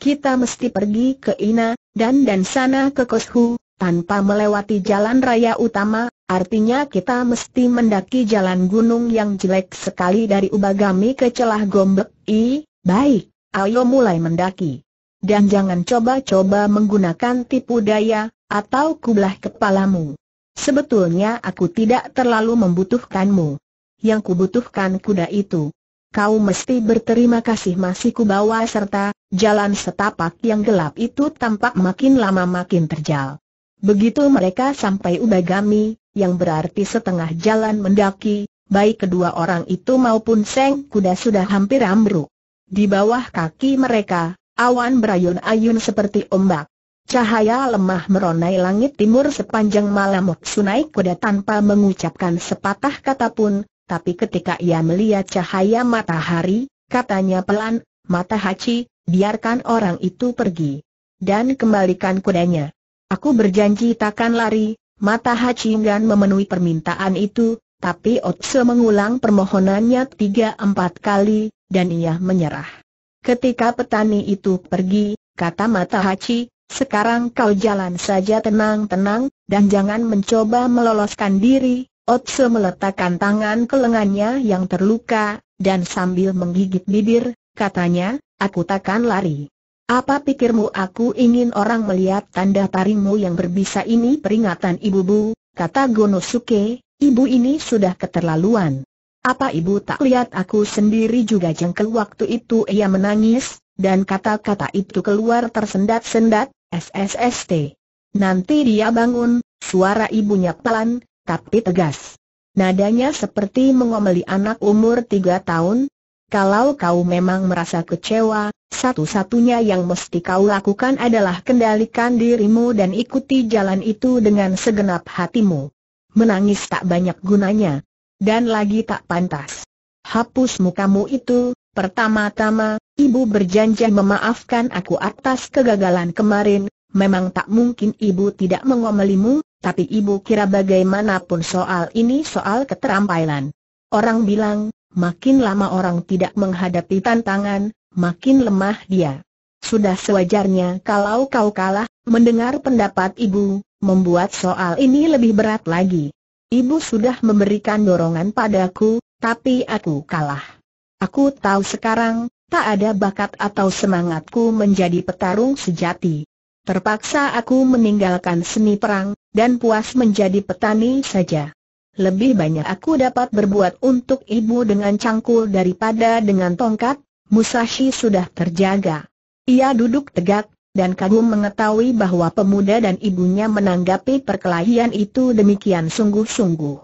Kita mesti pergi ke Ina, dan dan sana ke Koshu, tanpa melewati jalan raya utama, artinya kita mesti mendaki jalan gunung yang jelek sekali dari Ubagami ke celah Gombek I, Baik, ayo mulai mendaki. Dan jangan coba-coba menggunakan tipu daya, atau kublah kepalamu. Sebetulnya aku tidak terlalu membutuhkanmu. Yang kubutuhkan kuda itu. Kau mesti berterima kasih masih kubawa serta, jalan setapak yang gelap itu tampak makin lama makin terjal. Begitu mereka sampai Ubagami, yang berarti setengah jalan mendaki, baik kedua orang itu maupun Seng Kuda sudah hampir ambruk. Di bawah kaki mereka, awan berayun-ayun seperti ombak. Cahaya lemah meronai langit timur sepanjang malam Moksu naik kuda tanpa mengucapkan sepatah kata pun, tapi ketika ia melihat cahaya matahari, katanya pelan, mata haci, biarkan orang itu pergi. Dan kembalikan kudanya. Aku berjanji takkan lari, mata haci enggan memenuhi permintaan itu, tapi Otse mengulang permohonannya tiga empat kali, dan ia menyerah. Ketika petani itu pergi, kata Mata Hachi, sekarang kau jalan saja tenang-tenang, dan jangan mencoba meloloskan diri. Otse meletakkan tangan ke lengannya yang terluka, dan sambil menggigit bibir, katanya, aku takkan lari. Apa pikirmu aku ingin orang melihat tanda tarimu yang berbisa ini peringatan ibu bu, kata Gonosuke, ibu ini sudah keterlaluan. Apa ibu tak lihat aku sendiri juga jengkel waktu itu ia menangis, dan kata-kata itu keluar tersendat-sendat, SSST. Nanti dia bangun, suara ibunya pelan, tapi tegas. Nadanya seperti mengomeli anak umur tiga tahun. Kalau kau memang merasa kecewa, satu-satunya yang mesti kau lakukan adalah kendalikan dirimu dan ikuti jalan itu dengan segenap hatimu. Menangis tak banyak gunanya, dan lagi tak pantas. Hapus mukamu itu, pertama-tama, ibu berjanji memaafkan aku atas kegagalan kemarin, memang tak mungkin ibu tidak mengomelimu, tapi ibu kira bagaimanapun soal ini soal keterampilan. Orang bilang, makin lama orang tidak menghadapi tantangan, makin lemah dia. Sudah sewajarnya kalau kau kalah, mendengar pendapat ibu, membuat soal ini lebih berat lagi. Ibu sudah memberikan dorongan padaku, tapi aku kalah. Aku tahu sekarang, tak ada bakat atau semangatku menjadi petarung sejati. Terpaksa aku meninggalkan seni perang, dan puas menjadi petani saja. Lebih banyak aku dapat berbuat untuk ibu dengan cangkul daripada dengan tongkat, Musashi sudah terjaga. Ia duduk tegak, dan kagum mengetahui bahwa pemuda dan ibunya menanggapi perkelahian itu demikian sungguh-sungguh.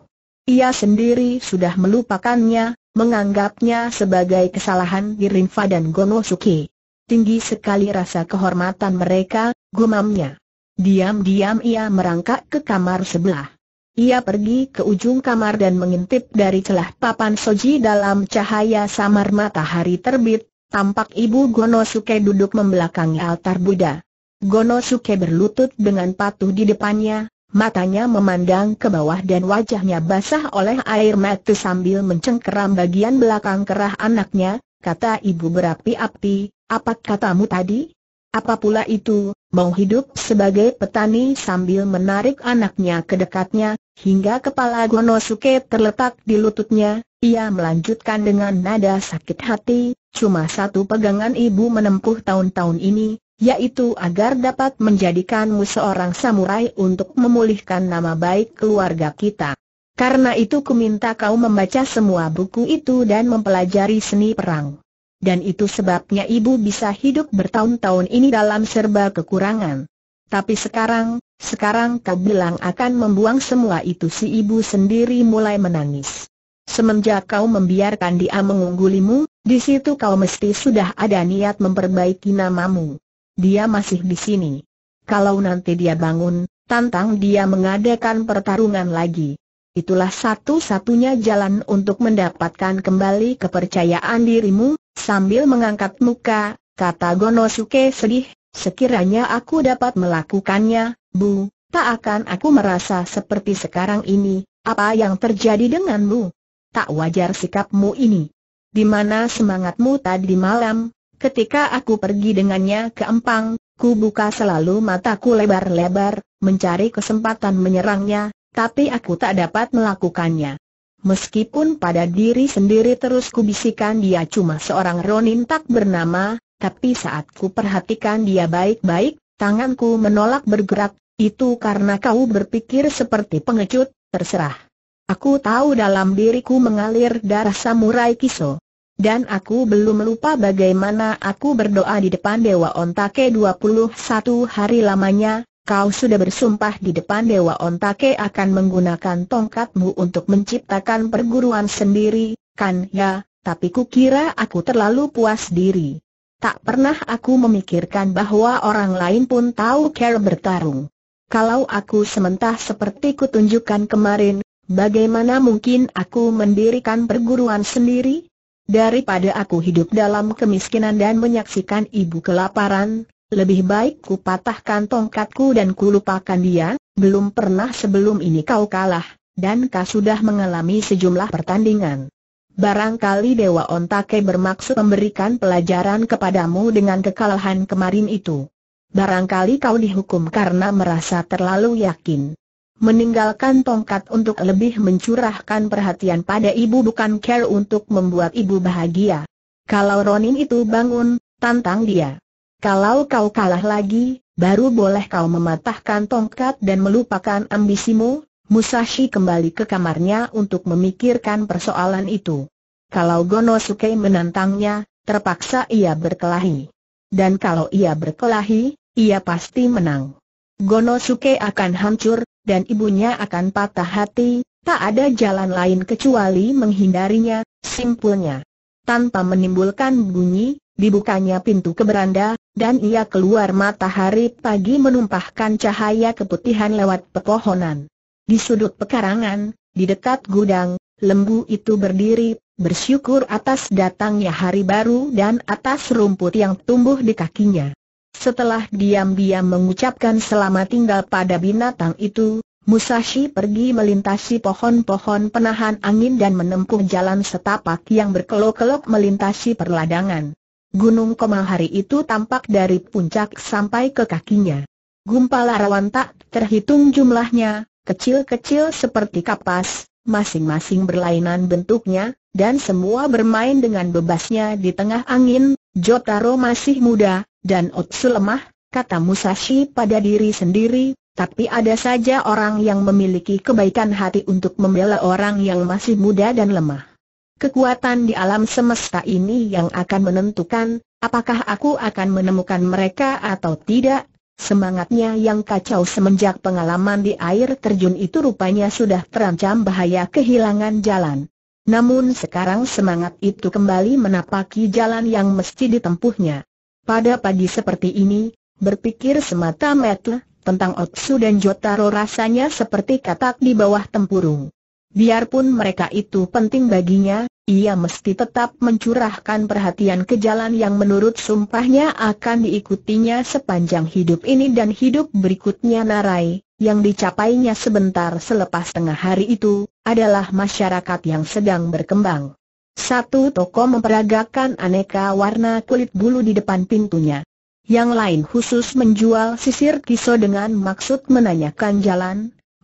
Ia sendiri sudah melupakannya, menganggapnya sebagai kesalahan Girinfa dan Gonosuke. Tinggi sekali rasa kehormatan mereka, gumamnya. Diam-diam ia merangkak ke kamar sebelah. Ia pergi ke ujung kamar dan mengintip dari celah papan soji dalam cahaya samar matahari terbit, tampak ibu Gono Gonosuke duduk membelakangi altar Buddha. Gono Gonosuke berlutut dengan patuh di depannya, matanya memandang ke bawah dan wajahnya basah oleh air mata sambil mencengkeram bagian belakang kerah anaknya, kata ibu berapi-api, apa katamu tadi? Apa pula itu, mau hidup sebagai petani sambil menarik anaknya ke dekatnya, hingga kepala Gono Gonosuke terletak di lututnya, ia melanjutkan dengan nada sakit hati, Cuma satu pegangan ibu menempuh tahun-tahun ini, yaitu agar dapat menjadikanmu seorang samurai untuk memulihkan nama baik keluarga kita. Karena itu ku minta kau membaca semua buku itu dan mempelajari seni perang. Dan itu sebabnya ibu bisa hidup bertahun-tahun ini dalam serba kekurangan. Tapi sekarang, sekarang kau bilang akan membuang semua itu si ibu sendiri mulai menangis. Semenjak kau membiarkan dia mengunggulimu, di situ kau mesti sudah ada niat memperbaiki namamu. Dia masih di sini. Kalau nanti dia bangun, tantang dia mengadakan pertarungan lagi. Itulah satu-satunya jalan untuk mendapatkan kembali kepercayaan dirimu, sambil mengangkat muka, kata Gonosuke sedih, sekiranya aku dapat melakukannya, Bu, tak akan aku merasa seperti sekarang ini, apa yang terjadi denganmu? tak wajar sikapmu ini. Di mana semangatmu tadi malam, ketika aku pergi dengannya ke Empang, ku buka selalu mataku lebar-lebar, mencari kesempatan menyerangnya, tapi aku tak dapat melakukannya. Meskipun pada diri sendiri terus ku kubisikan dia cuma seorang Ronin tak bernama, tapi saat ku perhatikan dia baik-baik, tanganku menolak bergerak, itu karena kau berpikir seperti pengecut, terserah. Aku tahu dalam diriku mengalir darah samurai Kiso. Dan aku belum lupa bagaimana aku berdoa di depan Dewa Ontake 21 hari lamanya, kau sudah bersumpah di depan Dewa Ontake akan menggunakan tongkatmu untuk menciptakan perguruan sendiri, kan ya, tapi kukira aku terlalu puas diri. Tak pernah aku memikirkan bahwa orang lain pun tahu care bertarung. Kalau aku sementah seperti kutunjukkan kemarin, Bagaimana mungkin aku mendirikan perguruan sendiri? Daripada aku hidup dalam kemiskinan dan menyaksikan ibu kelaparan, lebih baik ku patahkan tongkatku dan kulupakan dia, belum pernah sebelum ini kau kalah, dan kau sudah mengalami sejumlah pertandingan. Barangkali Dewa Ontake bermaksud memberikan pelajaran kepadamu dengan kekalahan kemarin itu. Barangkali kau dihukum karena merasa terlalu yakin meninggalkan tongkat untuk lebih mencurahkan perhatian pada ibu bukan care untuk membuat ibu bahagia. Kalau Ronin itu bangun, tantang dia. Kalau kau kalah lagi, baru boleh kau mematahkan tongkat dan melupakan ambisimu, Musashi kembali ke kamarnya untuk memikirkan persoalan itu. Kalau Gonosuke menantangnya, terpaksa ia berkelahi. Dan kalau ia berkelahi, ia pasti menang. Gonosuke akan hancur, dan ibunya akan patah hati, tak ada jalan lain kecuali menghindarinya, simpulnya. Tanpa menimbulkan bunyi, dibukanya pintu ke beranda, dan ia keluar matahari pagi menumpahkan cahaya keputihan lewat pepohonan. Di sudut pekarangan, di dekat gudang, lembu itu berdiri, bersyukur atas datangnya hari baru dan atas rumput yang tumbuh di kakinya. Setelah diam-diam mengucapkan selamat tinggal pada binatang itu, Musashi pergi melintasi pohon-pohon penahan angin dan menempuh jalan setapak yang berkelok-kelok melintasi perladangan. Gunung Komahari itu tampak dari puncak sampai ke kakinya. Gumpal rawan tak terhitung jumlahnya, kecil-kecil seperti kapas, masing-masing berlainan bentuknya, dan semua bermain dengan bebasnya di tengah angin. Jotaro masih muda, dan Otsu lemah, kata Musashi pada diri sendiri, tapi ada saja orang yang memiliki kebaikan hati untuk membela orang yang masih muda dan lemah. Kekuatan di alam semesta ini yang akan menentukan, apakah aku akan menemukan mereka atau tidak. Semangatnya yang kacau semenjak pengalaman di air terjun itu rupanya sudah terancam bahaya kehilangan jalan. Namun sekarang semangat itu kembali menapaki jalan yang mesti ditempuhnya. Pada pagi seperti ini, berpikir semata mata tentang Otsu dan Jotaro rasanya seperti katak di bawah tempurung. Biarpun mereka itu penting baginya, ia mesti tetap mencurahkan perhatian ke jalan yang menurut sumpahnya akan diikutinya sepanjang hidup ini dan hidup berikutnya Narai, yang dicapainya sebentar selepas tengah hari itu, adalah masyarakat yang sedang berkembang. Satu toko memperagakan aneka warna kulit bulu di depan pintunya. Yang lain khusus menjual sisir kiso dengan maksud menanyakan jalan.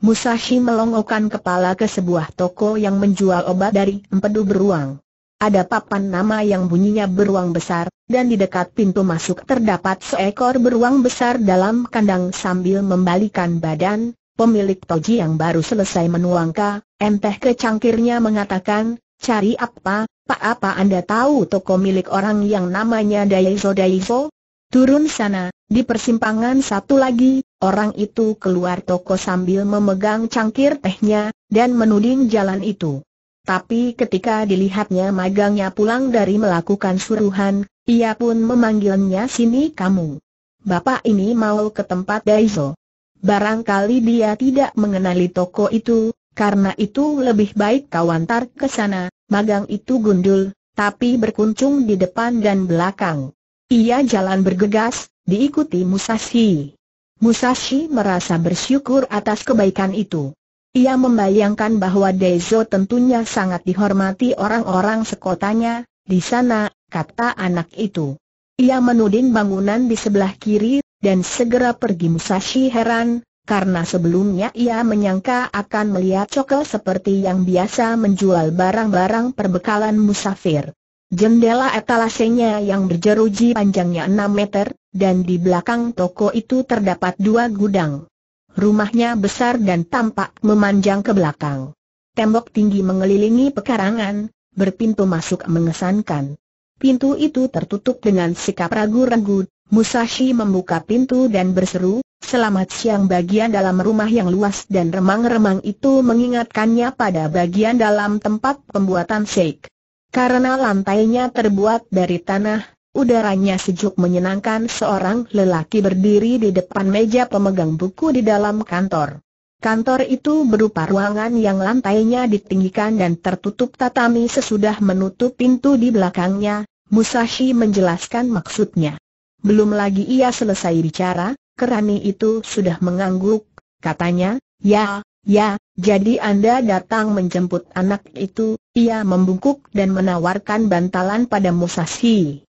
Musashi melongokkan kepala ke sebuah toko yang menjual obat dari empedu beruang. Ada papan nama yang bunyinya beruang besar, dan di dekat pintu masuk terdapat seekor beruang besar dalam kandang sambil membalikan badan, Pemilik toji yang baru selesai menuangka, enteh ke cangkirnya mengatakan, Cari apa, Pak apa Anda tahu toko milik orang yang namanya Daiso Daiso? Turun sana, di persimpangan satu lagi, orang itu keluar toko sambil memegang cangkir tehnya, dan menuding jalan itu. Tapi ketika dilihatnya magangnya pulang dari melakukan suruhan, ia pun memanggilnya sini kamu. Bapak ini mau ke tempat Daiso. Barangkali dia tidak mengenali toko itu, karena itu lebih baik kau antar ke sana, magang itu gundul, tapi berkuncung di depan dan belakang. Ia jalan bergegas, diikuti Musashi. Musashi merasa bersyukur atas kebaikan itu. Ia membayangkan bahwa Dezo tentunya sangat dihormati orang-orang sekotanya, di sana, kata anak itu. Ia menuding bangunan di sebelah kiri, dan segera pergi Musashi heran, karena sebelumnya ia menyangka akan melihat Cokel seperti yang biasa menjual barang-barang perbekalan musafir. Jendela etalasenya yang berjeruji panjangnya 6 meter, dan di belakang toko itu terdapat dua gudang. Rumahnya besar dan tampak memanjang ke belakang. Tembok tinggi mengelilingi pekarangan, berpintu masuk mengesankan. Pintu itu tertutup dengan sikap ragu-ragu, Musashi membuka pintu dan berseru, Selamat siang bagian dalam rumah yang luas dan remang-remang itu mengingatkannya pada bagian dalam tempat pembuatan shake. Karena lantainya terbuat dari tanah, udaranya sejuk menyenangkan seorang lelaki berdiri di depan meja pemegang buku di dalam kantor. Kantor itu berupa ruangan yang lantainya ditinggikan dan tertutup tatami sesudah menutup pintu di belakangnya, Musashi menjelaskan maksudnya. Belum lagi ia selesai bicara, kerani itu sudah mengangguk, katanya, ya, ya, jadi Anda datang menjemput anak itu, ia membungkuk dan menawarkan bantalan pada Musashi.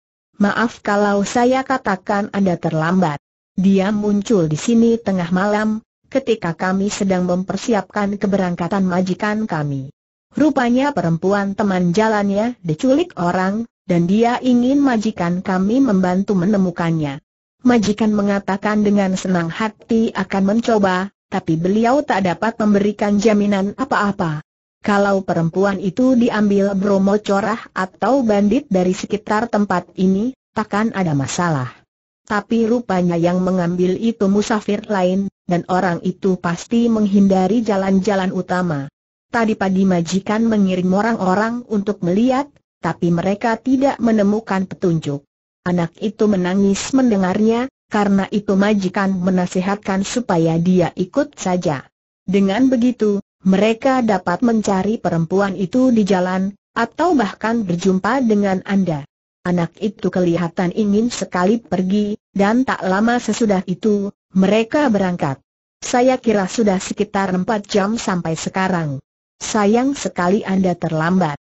Maaf kalau saya katakan Anda terlambat. Dia muncul di sini tengah malam, ketika kami sedang mempersiapkan keberangkatan majikan kami. Rupanya perempuan teman jalannya diculik orang, dan dia ingin majikan kami membantu menemukannya majikan mengatakan dengan senang hati akan mencoba, tapi beliau tak dapat memberikan jaminan apa-apa. Kalau perempuan itu diambil bromo corah atau bandit dari sekitar tempat ini, takkan ada masalah. Tapi rupanya yang mengambil itu musafir lain, dan orang itu pasti menghindari jalan-jalan utama. Tadi pagi majikan mengirim orang-orang untuk melihat, tapi mereka tidak menemukan petunjuk. Anak itu menangis mendengarnya, karena itu majikan menasihatkan supaya dia ikut saja. Dengan begitu, mereka dapat mencari perempuan itu di jalan, atau bahkan berjumpa dengan Anda. Anak itu kelihatan ingin sekali pergi, dan tak lama sesudah itu, mereka berangkat. Saya kira sudah sekitar 4 jam sampai sekarang. Sayang sekali Anda terlambat.